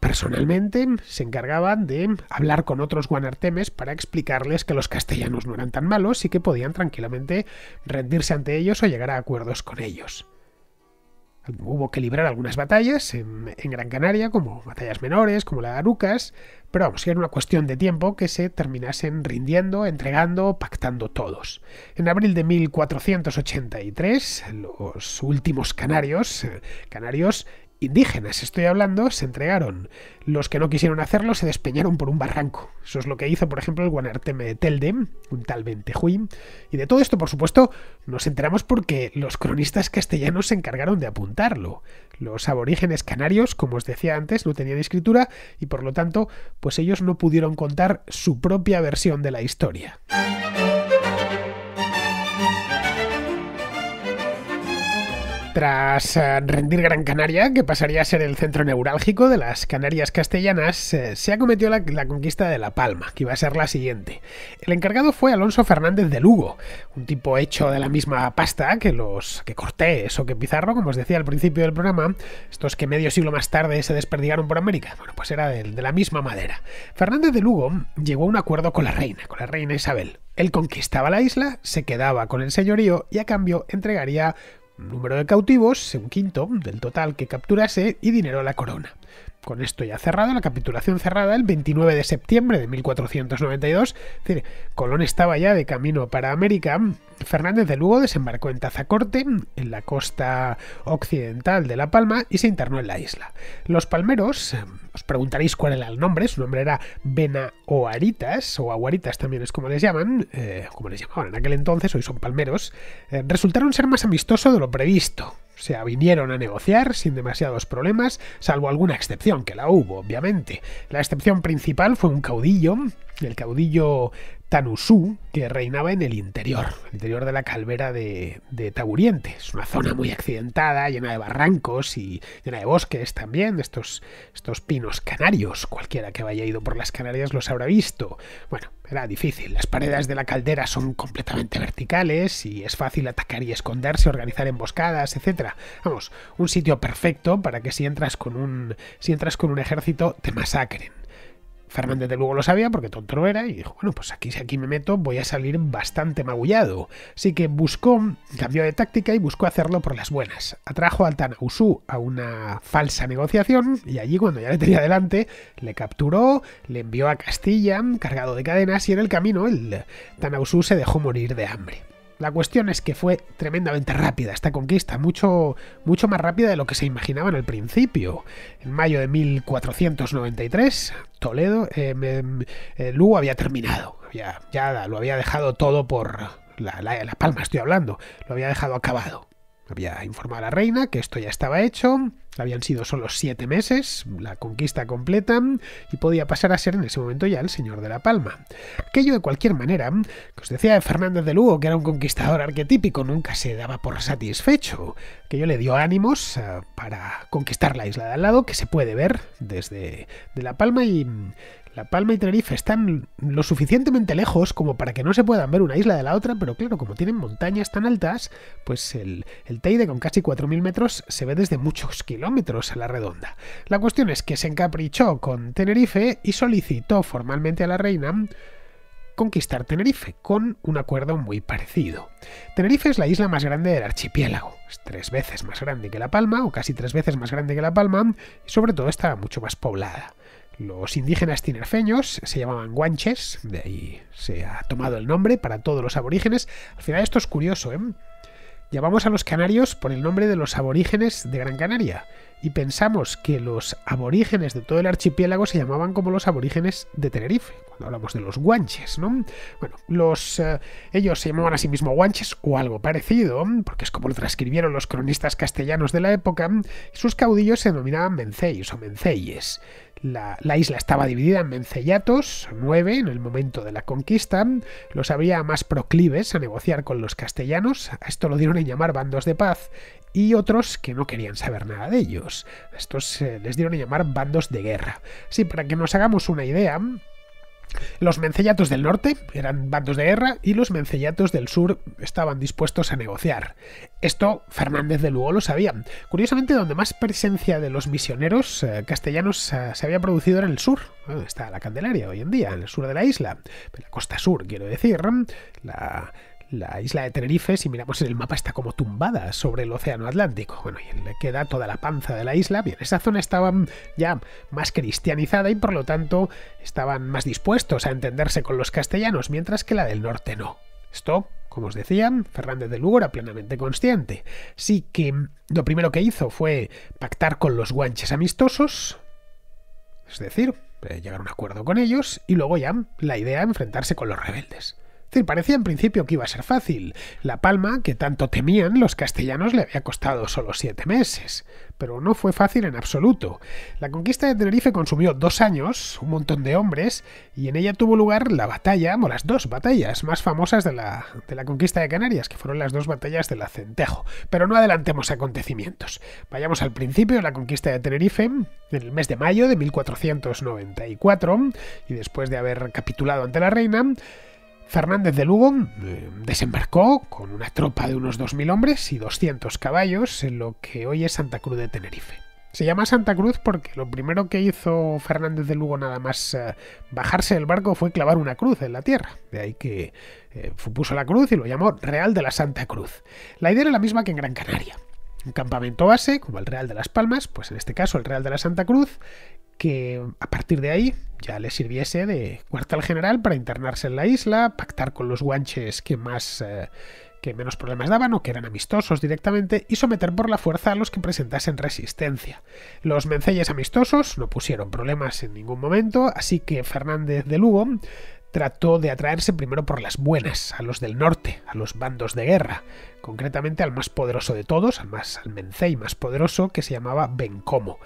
personalmente se encargaban de hablar con otros guanartemes para explicarles que los castellanos no eran tan malos y que podían tranquilamente rendirse ante ellos o llegar a acuerdos con ellos. Hubo que librar algunas batallas en, Gran Canaria, como batallas menores, como la de Arucas, pero vamos, era una cuestión de tiempo que se terminasen rindiendo, entregando, pactando todos. En abril de 1483, los últimos canarios, eh, canarios indígenas, estoy hablando, se entregaron. Los que no quisieron hacerlo se despeñaron por un barranco. Eso es lo que hizo, por ejemplo, el Guanarteme de un tal Huim. Y de todo esto, por supuesto, nos enteramos porque los cronistas castellanos se encargaron de apuntarlo. Los aborígenes canarios, como os decía antes, no tenían escritura y por lo tanto, pues ellos no pudieron contar su propia versión de la historia. Tras eh, rendir Gran Canaria, que pasaría a ser el centro neurálgico de las Canarias castellanas, eh, se acometió la, conquista de La Palma, que iba a ser la siguiente. El encargado fue Alonso Fernández de Lugo, un tipo hecho de la misma pasta que los que Cortés o que Pizarro, como os decía al principio del programa, estos que medio siglo más tarde se desperdigaron por América. Bueno, pues era de la misma madera. Fernández de Lugo llegó a un acuerdo con la reina, con la reina Isabel. Él conquistaba la isla, se quedaba con el señorío y a cambio entregaría número de cautivos, un quinto del total que capturase y dinero a la corona con esto ya cerrado, la capitulación cerrada el 29 de septiembre de 1492. Es decir, Colón estaba ya de camino para América. Fernández de Lugo desembarcó en Tazacorte, en la costa occidental de La Palma, y se internó en la isla. Los palmeros, eh, os preguntaréis cuál era el nombre, su nombre era Oaritas o Aguaritas también es como les llaman, eh, como les llamaban en aquel entonces, hoy son palmeros, eh, resultaron ser más amistosos de lo previsto se sea, vinieron a negociar sin demasiados problemas, salvo alguna excepción, que la hubo, obviamente. La excepción principal fue un caudillo el caudillo Tanusú, que reinaba en el interior, el interior de la caldera de, de Taburiente. Es una zona muy accidentada, llena de barrancos y llena de bosques también, estos, estos pinos canarios. Cualquiera que haya ido por las Canarias los habrá visto. Bueno, era difícil. Las paredes de la caldera son completamente verticales y es fácil atacar y esconderse, organizar emboscadas, etc. Vamos, un sitio perfecto para que si entras con un, si entras con un ejército te masacren. Fernández de Lugo lo sabía porque tonto era y dijo, bueno, pues aquí si aquí me meto voy a salir bastante magullado. Así que buscó, cambió de táctica y buscó hacerlo por las buenas. Atrajo al Tanausú a una falsa negociación y allí cuando ya le tenía delante le capturó, le envió a Castilla cargado de cadenas y en el camino el Tanausú se dejó morir de hambre. La cuestión es que fue tremendamente rápida esta conquista, mucho, mucho más rápida de lo que se imaginaba al principio. En mayo de 1493, Toledo, eh, eh, Lugo había terminado, ya, ya lo había dejado todo por la, la palma, estoy hablando, lo había dejado acabado. Había informado a la reina que esto ya estaba hecho, habían sido solo siete meses, la conquista completa, y podía pasar a ser en ese momento ya el señor de la Palma. Aquello de cualquier manera, que os decía de Fernández de Lugo, que era un conquistador arquetípico, nunca se daba por satisfecho. Que yo le dio ánimos eh, para conquistar la isla de al lado, que se puede ver desde de la Palma y la Palma y Tenerife están lo suficientemente lejos como para que no se puedan ver una isla de la otra, pero claro, como tienen montañas tan altas, pues el, Teide con casi 4.000 metros se ve desde muchos kilómetros a la redonda. La cuestión es que se encaprichó con Tenerife y solicitó formalmente a la reina conquistar Tenerife con un acuerdo muy parecido. Tenerife es la isla más grande del archipiélago, es tres veces más grande que La Palma, o casi tres veces más grande que La Palma, y sobre todo está mucho más poblada. Los indígenas tinerfeños se llamaban guanches, de ahí se ha tomado el nombre para todos los aborígenes. Al final esto es curioso, ¿eh? Llamamos a los canarios por el nombre de los aborígenes de Gran Canaria y pensamos que los aborígenes de todo el archipiélago se llamaban como los aborígenes de Tenerife, cuando hablamos de los guanches, ¿no? Bueno, los, eh, ellos se llamaban a sí mismos guanches o algo parecido, porque es como lo transcribieron los cronistas castellanos de la época, sus caudillos se denominaban menceis o menceyes. La, isla estaba dividida en mencellatos, nueve en el momento de la conquista, los había más proclives a negociar con los castellanos, a esto lo dieron en llamar bandos de paz, y otros que no querían saber nada de ellos. a Estos eh, les dieron a llamar bandos de guerra. Sí, para que nos hagamos una idea, los mencellatos del norte eran bandos de guerra y los mencellatos del sur estaban dispuestos a negociar. Esto Fernández de Lugo lo sabía. Curiosamente, donde más presencia de los misioneros eh, castellanos eh, se había producido era en el sur. está la Candelaria hoy en día, en el sur de la isla, la costa sur, quiero decir. La la isla de Tenerife, si miramos en el mapa, está como tumbada sobre el océano Atlántico. Bueno, y le queda toda la panza de la isla. Bien, esa zona estaba ya más cristianizada y por lo tanto estaban más dispuestos a entenderse con los castellanos, mientras que la del norte no. Esto, como os decían, Fernández de Lugo era plenamente consciente. Sí que lo primero que hizo fue pactar con los guanches amistosos, es decir, eh, llegar a un acuerdo con ellos, y luego ya la idea enfrentarse con los rebeldes parecía en principio que iba a ser fácil. La palma, que tanto temían los castellanos, le había costado solo siete meses, pero no fue fácil en absoluto. La conquista de Tenerife consumió dos años, un montón de hombres, y en ella tuvo lugar la batalla, o las dos batallas más famosas de la, de la conquista de Canarias, que fueron las dos batallas del Acentejo... Pero no adelantemos acontecimientos. Vayamos al principio de la conquista de Tenerife, en el mes de mayo de 1494, y después de haber capitulado ante la reina, Fernández de Lugo eh, desembarcó con una tropa de unos 2.000 hombres y 200 caballos en lo que hoy es Santa Cruz de Tenerife. Se llama Santa Cruz porque lo primero que hizo Fernández de Lugo nada más eh, bajarse del barco fue clavar una cruz en la tierra. De ahí que eh, puso la cruz y lo llamó Real de la Santa Cruz. La idea era la misma que en Gran Canaria. Un campamento base, como el Real de las Palmas, pues en este caso el Real de la Santa Cruz, que a partir de ahí ya le sirviese de cuartel general para internarse en la isla, pactar con los guanches que más... Eh, que menos problemas daban o que eran amistosos directamente y someter por la fuerza a los que presentasen resistencia. Los menceyes amistosos no pusieron problemas en ningún momento, así que Fernández de Lugo trató de atraerse primero por las buenas, a los del norte, a los bandos de guerra, concretamente al más poderoso de todos, al más al mencey más poderoso que se llamaba Bencomo,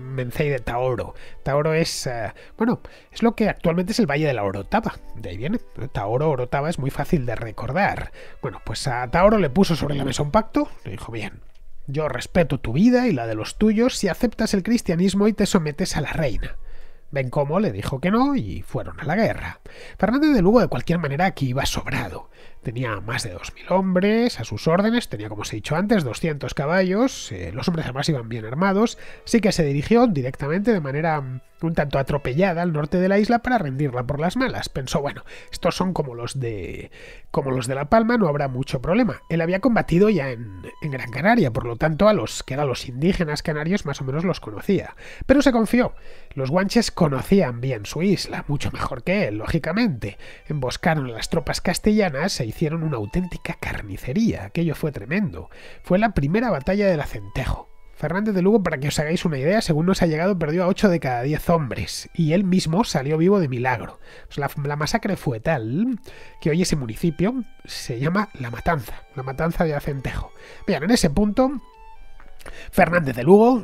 Mencey de Taoro. Taoro es, eh, bueno, es lo que actualmente es el Valle de la Orotava, de ahí viene. Taoro, Orotava es muy fácil de recordar. Bueno, pues a Taoro le puso sobre la mesa un pacto, le dijo, bien, yo respeto tu vida y la de los tuyos si aceptas el cristianismo y te sometes a la reina. Ven cómo le dijo que no y fueron a la guerra. Fernando de Lugo de cualquier manera aquí iba sobrado tenía más de 2.000 hombres a sus órdenes, tenía, como os he dicho antes, 200 caballos, eh, los hombres además iban bien armados, sí que se dirigió directamente de manera mm, un tanto atropellada al norte de la isla para rendirla por las malas. Pensó, bueno, estos son como los de, como los de La Palma, no habrá mucho problema. Él había combatido ya en, Gran Canaria, por lo tanto a los que eran los indígenas canarios más o menos los conocía. Pero se confió, los guanches conocían bien su isla, mucho mejor que él, lógicamente. Emboscaron a las tropas castellanas, e hicieron una auténtica carnicería. Aquello fue tremendo. Fue la primera batalla del acentejo. Fernández de Lugo, para que os hagáis una idea, según nos ha llegado, perdió a 8 de cada 10 hombres, y él mismo salió vivo de milagro. Pues la, la, masacre fue tal que hoy ese municipio se llama La Matanza, La Matanza de Acentejo. Vean, en ese punto Fernández de Lugo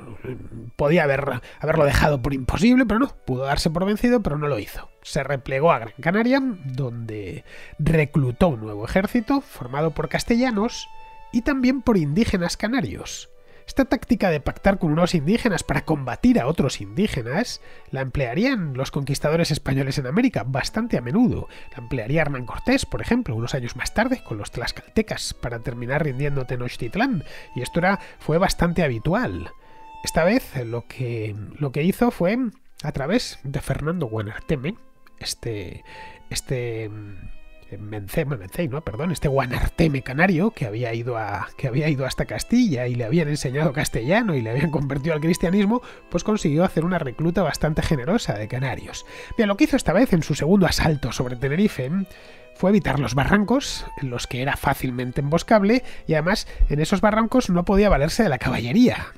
podía haber, haberlo dejado por imposible, pero no, pudo darse por vencido, pero no lo hizo. Se replegó a Gran Canaria, donde reclutó un nuevo ejército formado por castellanos y también por indígenas canarios, esta táctica de pactar con unos indígenas para combatir a otros indígenas la emplearían los conquistadores españoles en América bastante a menudo. La emplearía Hernán Cortés, por ejemplo, unos años más tarde con los tlaxcaltecas para terminar rindiendo Tenochtitlán, y esto era, fue bastante habitual. Esta vez lo que, lo que hizo fue a través de Fernando Guanarteme, este, este eh, ¿no? Perdón, este Guanarteme canario que había, ido a, que había ido hasta Castilla y le habían enseñado castellano y le habían convertido al cristianismo, pues consiguió hacer una recluta bastante generosa de canarios. Bien, lo que hizo esta vez en su segundo asalto sobre Tenerife fue evitar los barrancos, en los que era fácilmente emboscable, y además en esos barrancos no podía valerse de la caballería,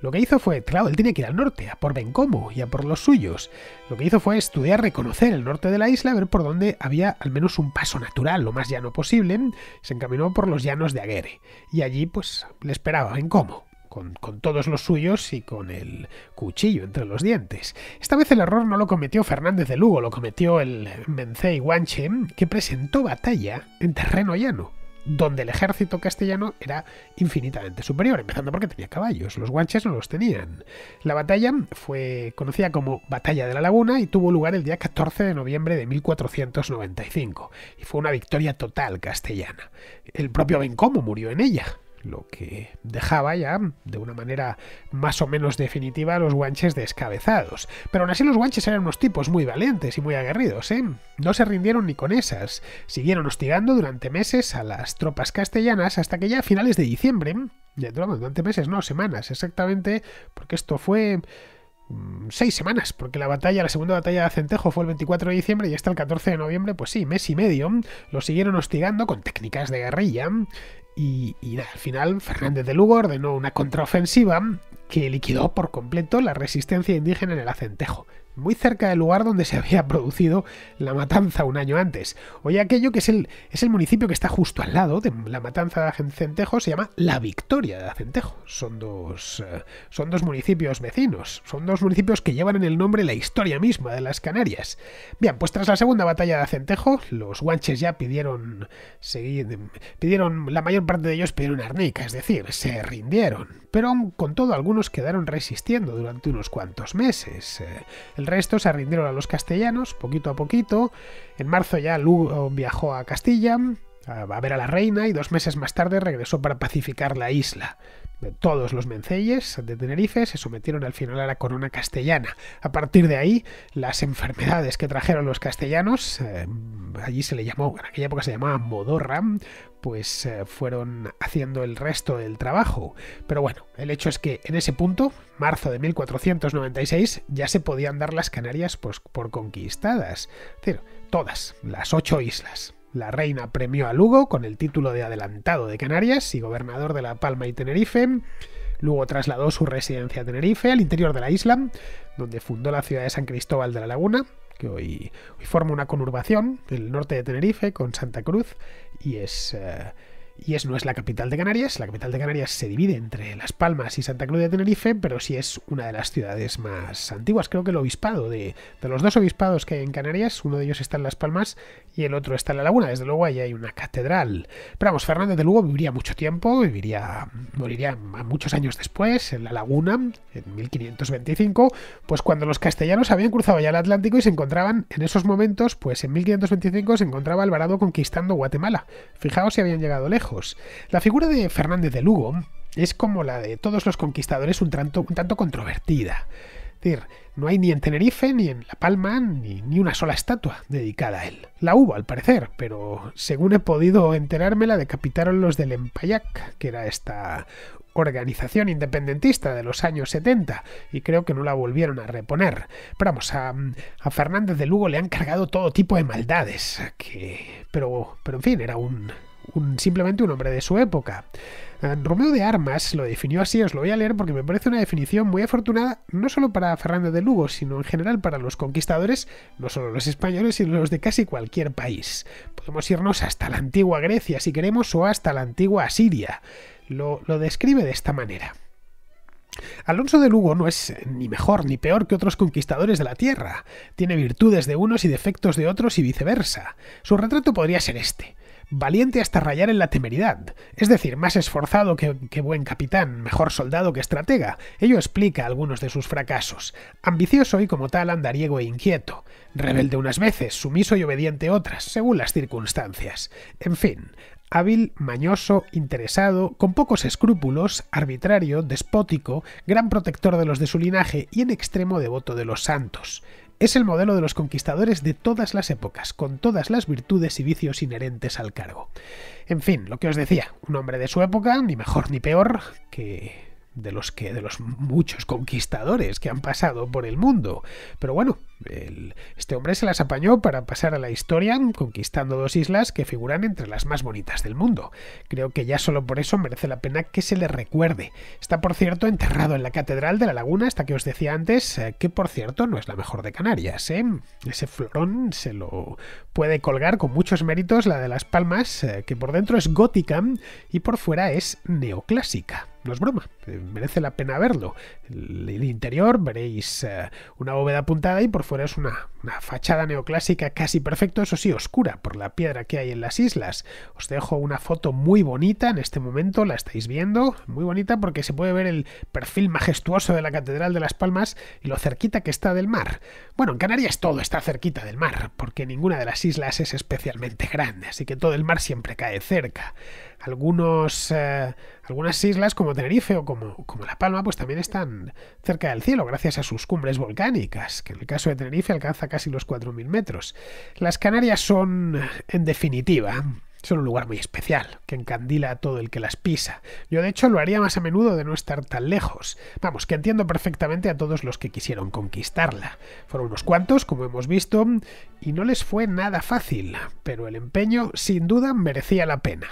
lo que hizo fue, claro, él tenía que ir al norte, a por Bencomo y a por los suyos. Lo que hizo fue estudiar, reconocer el norte de la isla, ver por dónde había al menos un paso natural, lo más llano posible. Se encaminó por los llanos de Aguere. Y allí, pues, le esperaba Bencomo. Con, con, todos los suyos y con el cuchillo entre los dientes. Esta vez el error no lo cometió Fernández de Lugo, lo cometió el Mencei Guanche, que presentó batalla en terreno llano donde el ejército castellano era infinitamente superior, empezando porque tenía caballos, los guanches no los tenían. La batalla fue conocida como Batalla de la Laguna y tuvo lugar el día 14 de noviembre de 1495, y fue una victoria total castellana. El propio Bencomo murió en ella lo que dejaba ya de una manera más o menos definitiva a los guanches descabezados. Pero aún así los guanches eran unos tipos muy valientes y muy aguerridos, ¿eh? No se rindieron ni con esas, siguieron hostigando durante meses a las tropas castellanas hasta que ya a finales de diciembre, ya durante meses, no, semanas exactamente, porque esto fue mm, seis semanas, porque la batalla, la segunda batalla de Centejo fue el 24 de diciembre y hasta el 14 de noviembre, pues sí, mes y medio, lo siguieron hostigando con técnicas de guerrilla y, al final Fernández de Lugo ordenó una contraofensiva que liquidó por completo la resistencia indígena en el Acentejo, muy cerca del lugar donde se había producido la matanza un año antes. Hoy aquello que es el, es el municipio que está justo al lado de la matanza de Acentejo se llama La Victoria de Acentejo. Son dos, eh, son dos municipios vecinos, son dos municipios que llevan en el nombre la historia misma de las Canarias. Bien, pues tras la segunda batalla de Acentejo, los guanches ya pidieron, pidieron la mayor parte de ellos pidieron arnica, es decir, se rindieron. Pero aún con todo, algunos quedaron resistiendo durante unos cuantos meses. Eh, el esto se rindieron a los castellanos poquito a poquito. En marzo ya Lugo eh, viajó a Castilla a ver a la reina y dos meses más tarde regresó para pacificar la isla. Eh, todos los menceyes de Tenerife se sometieron al final a la corona castellana. A partir de ahí, las enfermedades que trajeron los castellanos, eh, allí se le llamó, en aquella época se llamaba modorra, pues eh, fueron haciendo el resto del trabajo. Pero bueno, el hecho es que en ese punto, marzo de 1496, ya se podían dar las Canarias pues, por conquistadas. Es todas, las ocho islas. La reina premió a Lugo con el título de adelantado de Canarias y gobernador de La Palma y Tenerife. Luego trasladó su residencia a Tenerife, al interior de la isla, donde fundó la ciudad de San Cristóbal de la Laguna, que hoy, forma una conurbación del norte de Tenerife con Santa Cruz y es... Eh, y es, no es la capital de Canarias. La capital de Canarias se divide entre Las Palmas y Santa Cruz de Tenerife, pero sí es una de las ciudades más antiguas. Creo que el obispado de, de los dos obispados que hay en Canarias, uno de ellos está en Las Palmas y el otro está en La Laguna. Desde luego ahí hay una catedral. Pero vamos, Fernández de Lugo viviría mucho tiempo, viviría, moriría muchos años después en La Laguna, en 1525, pues cuando los castellanos habían cruzado ya el Atlántico y se encontraban en esos momentos, pues en 1525 se encontraba Alvarado conquistando Guatemala. Fijaos si habían llegado lejos. La figura de Fernández de Lugo es como la de todos los conquistadores un tanto, controvertida. Es decir, no hay ni en Tenerife, ni en La Palma, ni, una sola estatua dedicada a él. La hubo, al parecer, pero según he podido enterarme, la decapitaron los del Empayac, que era esta organización independentista de los años 70, y creo que no la volvieron a reponer. Pero vamos, a, a Fernández de Lugo le han cargado todo tipo de maldades, que... pero, pero en fin, era un simplemente un hombre de su época. Eh, Romeo de Armas lo definió así, os lo voy a leer porque me parece una definición muy afortunada no solo para Fernando de Lugo, sino en general para los conquistadores, no solo los españoles, sino los de casi cualquier país. Podemos irnos hasta la antigua Grecia, si queremos, o hasta la antigua Asiria. lo describe de esta manera. Alonso de Lugo no es eh, ni mejor ni peor que otros conquistadores de la tierra. Tiene virtudes de unos y defectos de otros y viceversa. Su retrato podría ser este valiente hasta rayar en la temeridad, es decir, más esforzado que, buen capitán, mejor soldado que estratega. Ello explica algunos de sus fracasos. Ambicioso y como tal andariego e inquieto, rebelde unas veces, sumiso y obediente otras, según las circunstancias. En fin, hábil, mañoso, interesado, con pocos escrúpulos, arbitrario, despótico, gran protector de los de su linaje y en extremo devoto de los santos. Es el modelo de los conquistadores de todas las épocas, con todas las virtudes y vicios inherentes al cargo. En fin, lo que os decía, un hombre de su época, ni mejor ni peor, que de los que de los muchos conquistadores que han pasado por el mundo. Pero bueno, este hombre se las apañó para pasar a la historia conquistando dos islas que figuran entre las más bonitas del mundo. Creo que ya solo por eso merece la pena que se le recuerde. Está, por cierto, enterrado en la Catedral de la Laguna, hasta que os decía antes, eh, que por cierto no es la mejor de Canarias. ¿eh? Ese florón se lo puede colgar con muchos méritos la de Las Palmas, eh, que por dentro es gótica y por fuera es neoclásica no es broma, merece la pena verlo. El, interior veréis una bóveda apuntada y por es una, una fachada neoclásica casi perfecto eso sí, oscura por la piedra que hay en las islas. Os dejo una foto muy bonita en este momento, la estáis viendo, muy bonita porque se puede ver el perfil majestuoso de la Catedral de las Palmas y lo cerquita que está del mar. Bueno, en Canarias todo está cerquita del mar, porque ninguna de las islas es especialmente grande, así que todo el mar siempre cae cerca algunos, eh, algunas islas como Tenerife o como, como, La Palma, pues también están cerca del cielo gracias a sus cumbres volcánicas, que en el caso de Tenerife alcanza casi los 4.000 metros. Las Canarias son, en definitiva, es un lugar muy especial, que encandila a todo el que las pisa. Yo de hecho lo haría más a menudo de no estar tan lejos. Vamos, que entiendo perfectamente a todos los que quisieron conquistarla. Fueron unos cuantos, como hemos visto, y no les fue nada fácil, pero el empeño sin duda merecía la pena.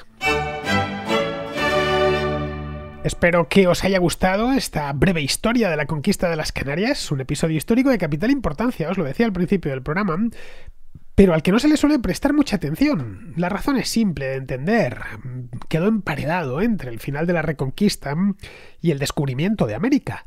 Espero que os haya gustado esta breve historia de la conquista de las Canarias, un episodio histórico de capital importancia, os lo decía al principio del programa, pero al que no se le suele prestar mucha atención. La razón es simple de entender. Quedó emparedado entre el final de la Reconquista y el descubrimiento de América.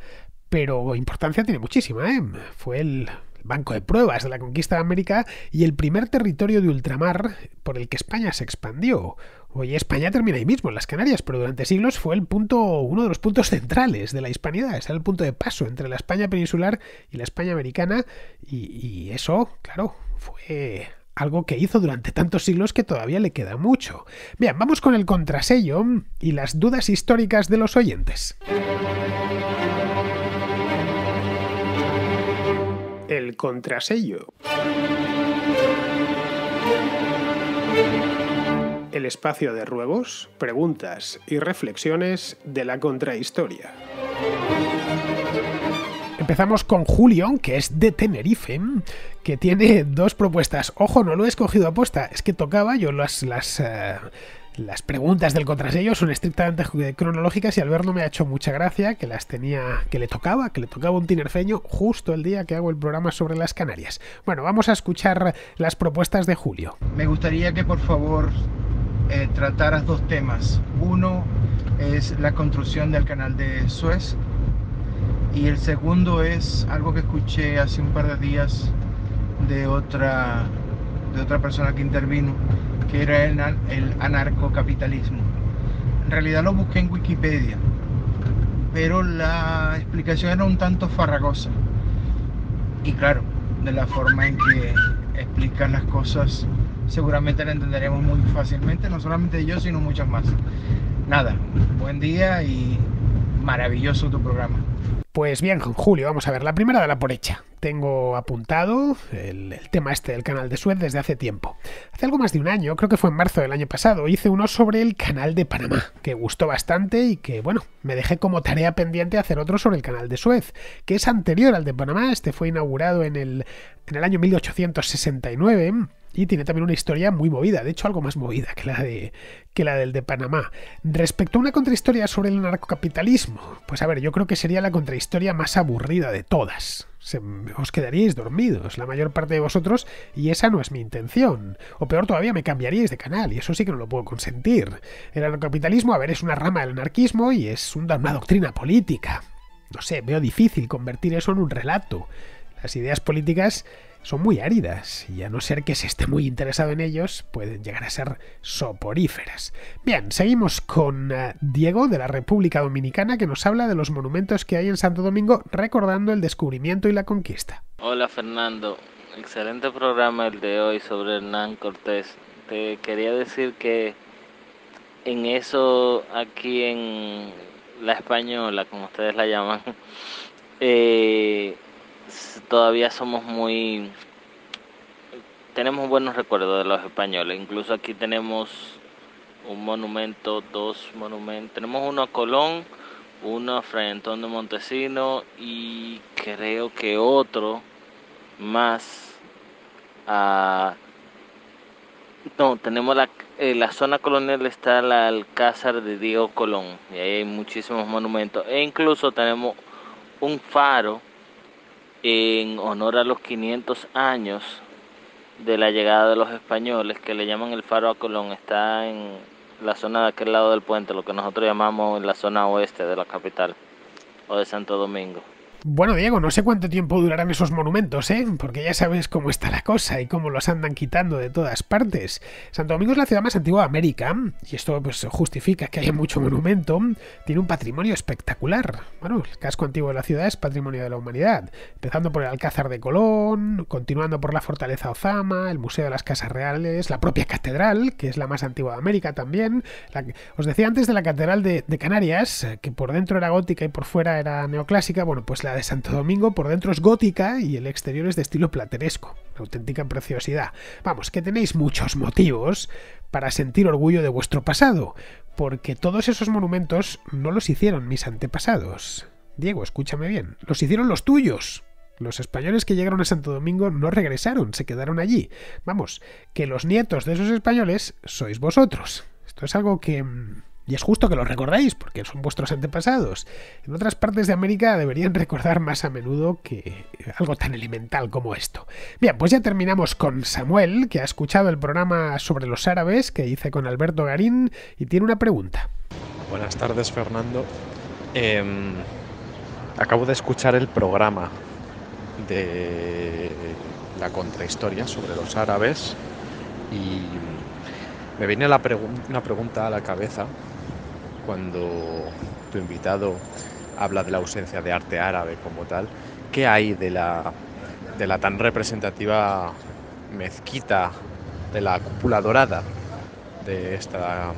Pero importancia tiene muchísima, ¿eh? Fue el banco de pruebas de la conquista de América y el primer territorio de ultramar por el que España se expandió. Hoy España termina ahí mismo, en las Canarias, pero durante siglos fue el punto, uno de los puntos centrales de la hispanidad, es el punto de paso entre la España peninsular y la España americana, y eso, claro, fue algo que hizo durante tantos siglos que todavía le queda mucho. Bien, vamos con el contrasello y las dudas históricas de los oyentes. El contrasello. El espacio de ruegos, preguntas y reflexiones de la contrahistoria. Empezamos con Julio, que es de Tenerife, que tiene dos propuestas. Ojo, no lo he escogido aposta, es que tocaba, yo las... las eh, Las preguntas del contrasello son estrictamente cronológicas y Alberto me ha hecho mucha gracia que las tenía, que le tocaba, que le tocaba un tinerfeño justo el día que hago el programa sobre las Canarias. Bueno, vamos a escuchar las propuestas de Julio. Me gustaría que por favor eh, trataras dos temas. Uno es la construcción del canal de Suez y el segundo es algo que escuché hace un par de días de otra, de otra persona que intervino, que era el, el anarcocapitalismo. En realidad lo busqué en Wikipedia, pero la explicación era un tanto farragosa. Y claro, de la forma en que explican las cosas, seguramente la entenderemos muy fácilmente, no solamente yo, sino muchas más. Nada, buen día y maravilloso tu programa. Pues bien, Julio, vamos a ver, la primera de la por hecha. Tengo apuntado el, tema este del canal de Suez desde hace tiempo. Hace algo más de un año, creo que fue en marzo del año pasado, hice uno sobre el canal de Panamá, que gustó bastante y que, bueno, me dejé como tarea pendiente hacer otro sobre el canal de Suez, que es anterior al de Panamá, este fue inaugurado en el, en el año 1869 y tiene también una historia muy movida, de hecho algo más movida que la, de, que la del de Panamá. Respecto a una contrahistoria sobre el narcocapitalismo, pues a ver, yo creo que sería la contrahistoria más aburrida de todas. os quedaríais dormidos, la mayor parte de vosotros, y esa no es mi intención. O peor todavía, me cambiaríais de canal, y eso sí que no lo puedo consentir. El narcocapitalismo, a ver, es una rama del anarquismo y es una doctrina política. No sé, veo difícil convertir eso en un relato. Las ideas políticas son muy áridas y a no ser que se esté muy interesado en ellos, pueden llegar a ser soporíferas. Bien, seguimos con eh, Diego de la República Dominicana que nos habla de los monumentos que hay en Santo Domingo recordando el descubrimiento y la conquista. Hola Fernando, excelente programa el de hoy sobre Hernán Cortés. Te quería decir que en eso aquí en la española, como ustedes la llaman, eh, todavía somos muy... Tenemos buenos recuerdos de los españoles. Incluso aquí tenemos un monumento, dos monumentos. Tenemos uno a Colón, uno a Fray de Montesino y creo que otro más No, tenemos la, eh, la zona colonial está la Alcázar de Diego Colón y ahí hay muchísimos monumentos e incluso tenemos un faro en honor a los 500 años de la llegada de los españoles, que le llaman el faro a Colón, está en la zona de aquel lado del puente, lo que nosotros llamamos la zona oeste de la capital o de Santo Domingo. Bueno, Diego, no sé cuánto tiempo durarán esos monumentos, ¿eh? Porque ya sabes cómo está la cosa y cómo los andan quitando de todas partes. Santo Domingo es la ciudad más antigua de América, y esto pues justifica que haya mucho monumento. Tiene un patrimonio espectacular. Bueno, el casco antiguo de la ciudad es patrimonio de la humanidad, empezando por el Alcázar de Colón, continuando por la Fortaleza Ozama, el Museo de las Casas Reales, la propia catedral, que es la más antigua de América también. Os decía antes de la catedral de, de Canarias, eh, que por dentro era gótica y por fuera era neoclásica, bueno, pues la de Santo Domingo por dentro es gótica y el exterior es de estilo plateresco, auténtica preciosidad. Vamos, que tenéis muchos motivos para sentir orgullo de vuestro pasado, porque todos esos monumentos no los hicieron mis antepasados. Diego, escúchame bien, los hicieron los tuyos. Los españoles que llegaron a Santo Domingo no regresaron, se quedaron allí. Vamos, que los nietos de esos españoles sois vosotros. Esto es algo que mm, y es justo que lo recordáis, porque son vuestros antepasados. En otras partes de América deberían recordar más a menudo que algo tan elemental como esto. Bien, pues ya terminamos con Samuel, que ha escuchado el programa sobre los árabes que hice con Alberto Garín y tiene una pregunta. Buenas tardes, Fernando. Em, acabo de escuchar el programa de la contrahistoria sobre los árabes y me viene una pregunta a la cabeza cuando tu invitado habla de la ausencia de arte árabe como tal, ¿qué hay de la, tan representativa mezquita de la cúpula dorada de esta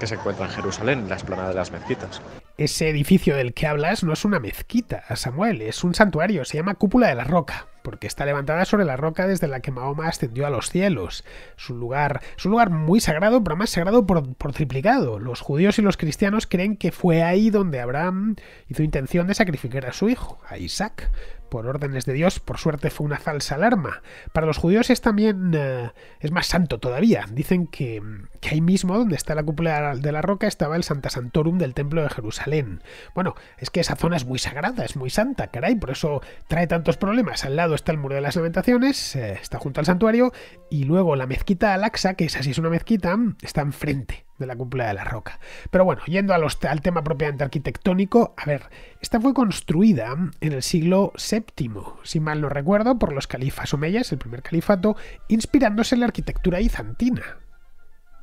que se encuentra en Jerusalén, en la explanada de las mezquitas? Ese edificio del que hablas no es una mezquita, Samuel, es un santuario, se llama Cúpula de la Roca porque está levantada sobre la roca desde la que Mahoma ascendió a los cielos. Es un lugar, es lugar muy sagrado, pero más sagrado por, triplicado. Los judíos y los cristianos creen que fue ahí donde Abraham hizo intención de sacrificar a su hijo, a Isaac, por órdenes de Dios, por suerte fue una falsa alarma. Para los judíos es también eh, es más santo todavía. Dicen que, ahí mismo, donde está la cúpula de la roca, estaba el Santa Santorum del Templo de Jerusalén. Bueno, es que esa zona es muy sagrada, es muy santa, caray, por eso trae tantos problemas. Al lado está el Muro de las Lamentaciones, eh, está junto al santuario, y luego la mezquita Al-Aqsa, que es así es una mezquita, está enfrente de la cúpula de la roca. Pero bueno, yendo al tema propiamente arquitectónico, a ver, esta fue construida en el siglo VII, si mal no recuerdo, por los califas omeyas, el primer califato, inspirándose en la arquitectura bizantina.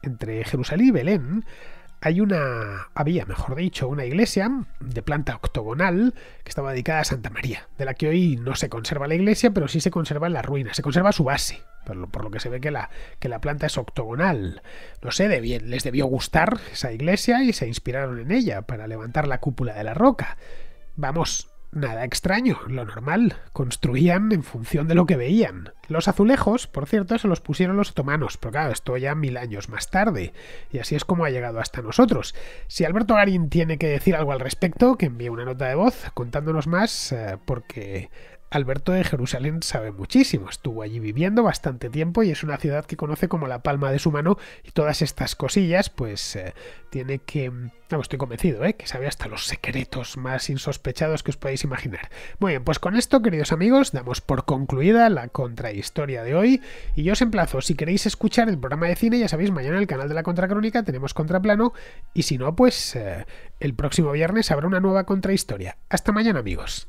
Entre Jerusalén y Belén hay una, había, mejor dicho, una iglesia de planta octogonal que estaba dedicada a Santa María, de la que hoy no se conserva la iglesia, pero sí se conserva en la ruina, se conserva su base, por lo, por lo que se ve que la, que la planta es octogonal. No sé, de bien, les debió gustar esa iglesia y se inspiraron en ella para levantar la cúpula de la roca. Vamos, nada extraño, lo normal. Construían en función de lo que veían. Los azulejos, por cierto, se los pusieron los otomanos, pero claro, esto ya mil años más tarde. Y así es como ha llegado hasta nosotros. Si Alberto Garín tiene que decir algo al respecto, que envíe una nota de voz contándonos más, eh, porque Alberto de Jerusalén sabe muchísimo, estuvo allí viviendo bastante tiempo y es una ciudad que conoce como la palma de su mano y todas estas cosillas pues eh, tiene que... No, estoy convencido, ¿eh? que sabe hasta los secretos más insospechados que os podéis imaginar. Muy bien, pues con esto, queridos amigos, damos por concluida la contrahistoria de hoy y yo os emplazo, si queréis escuchar el programa de cine, ya sabéis, mañana en el canal de la Contracrónica tenemos Contraplano y si no, pues eh, el próximo viernes habrá una nueva contrahistoria. Hasta mañana, amigos.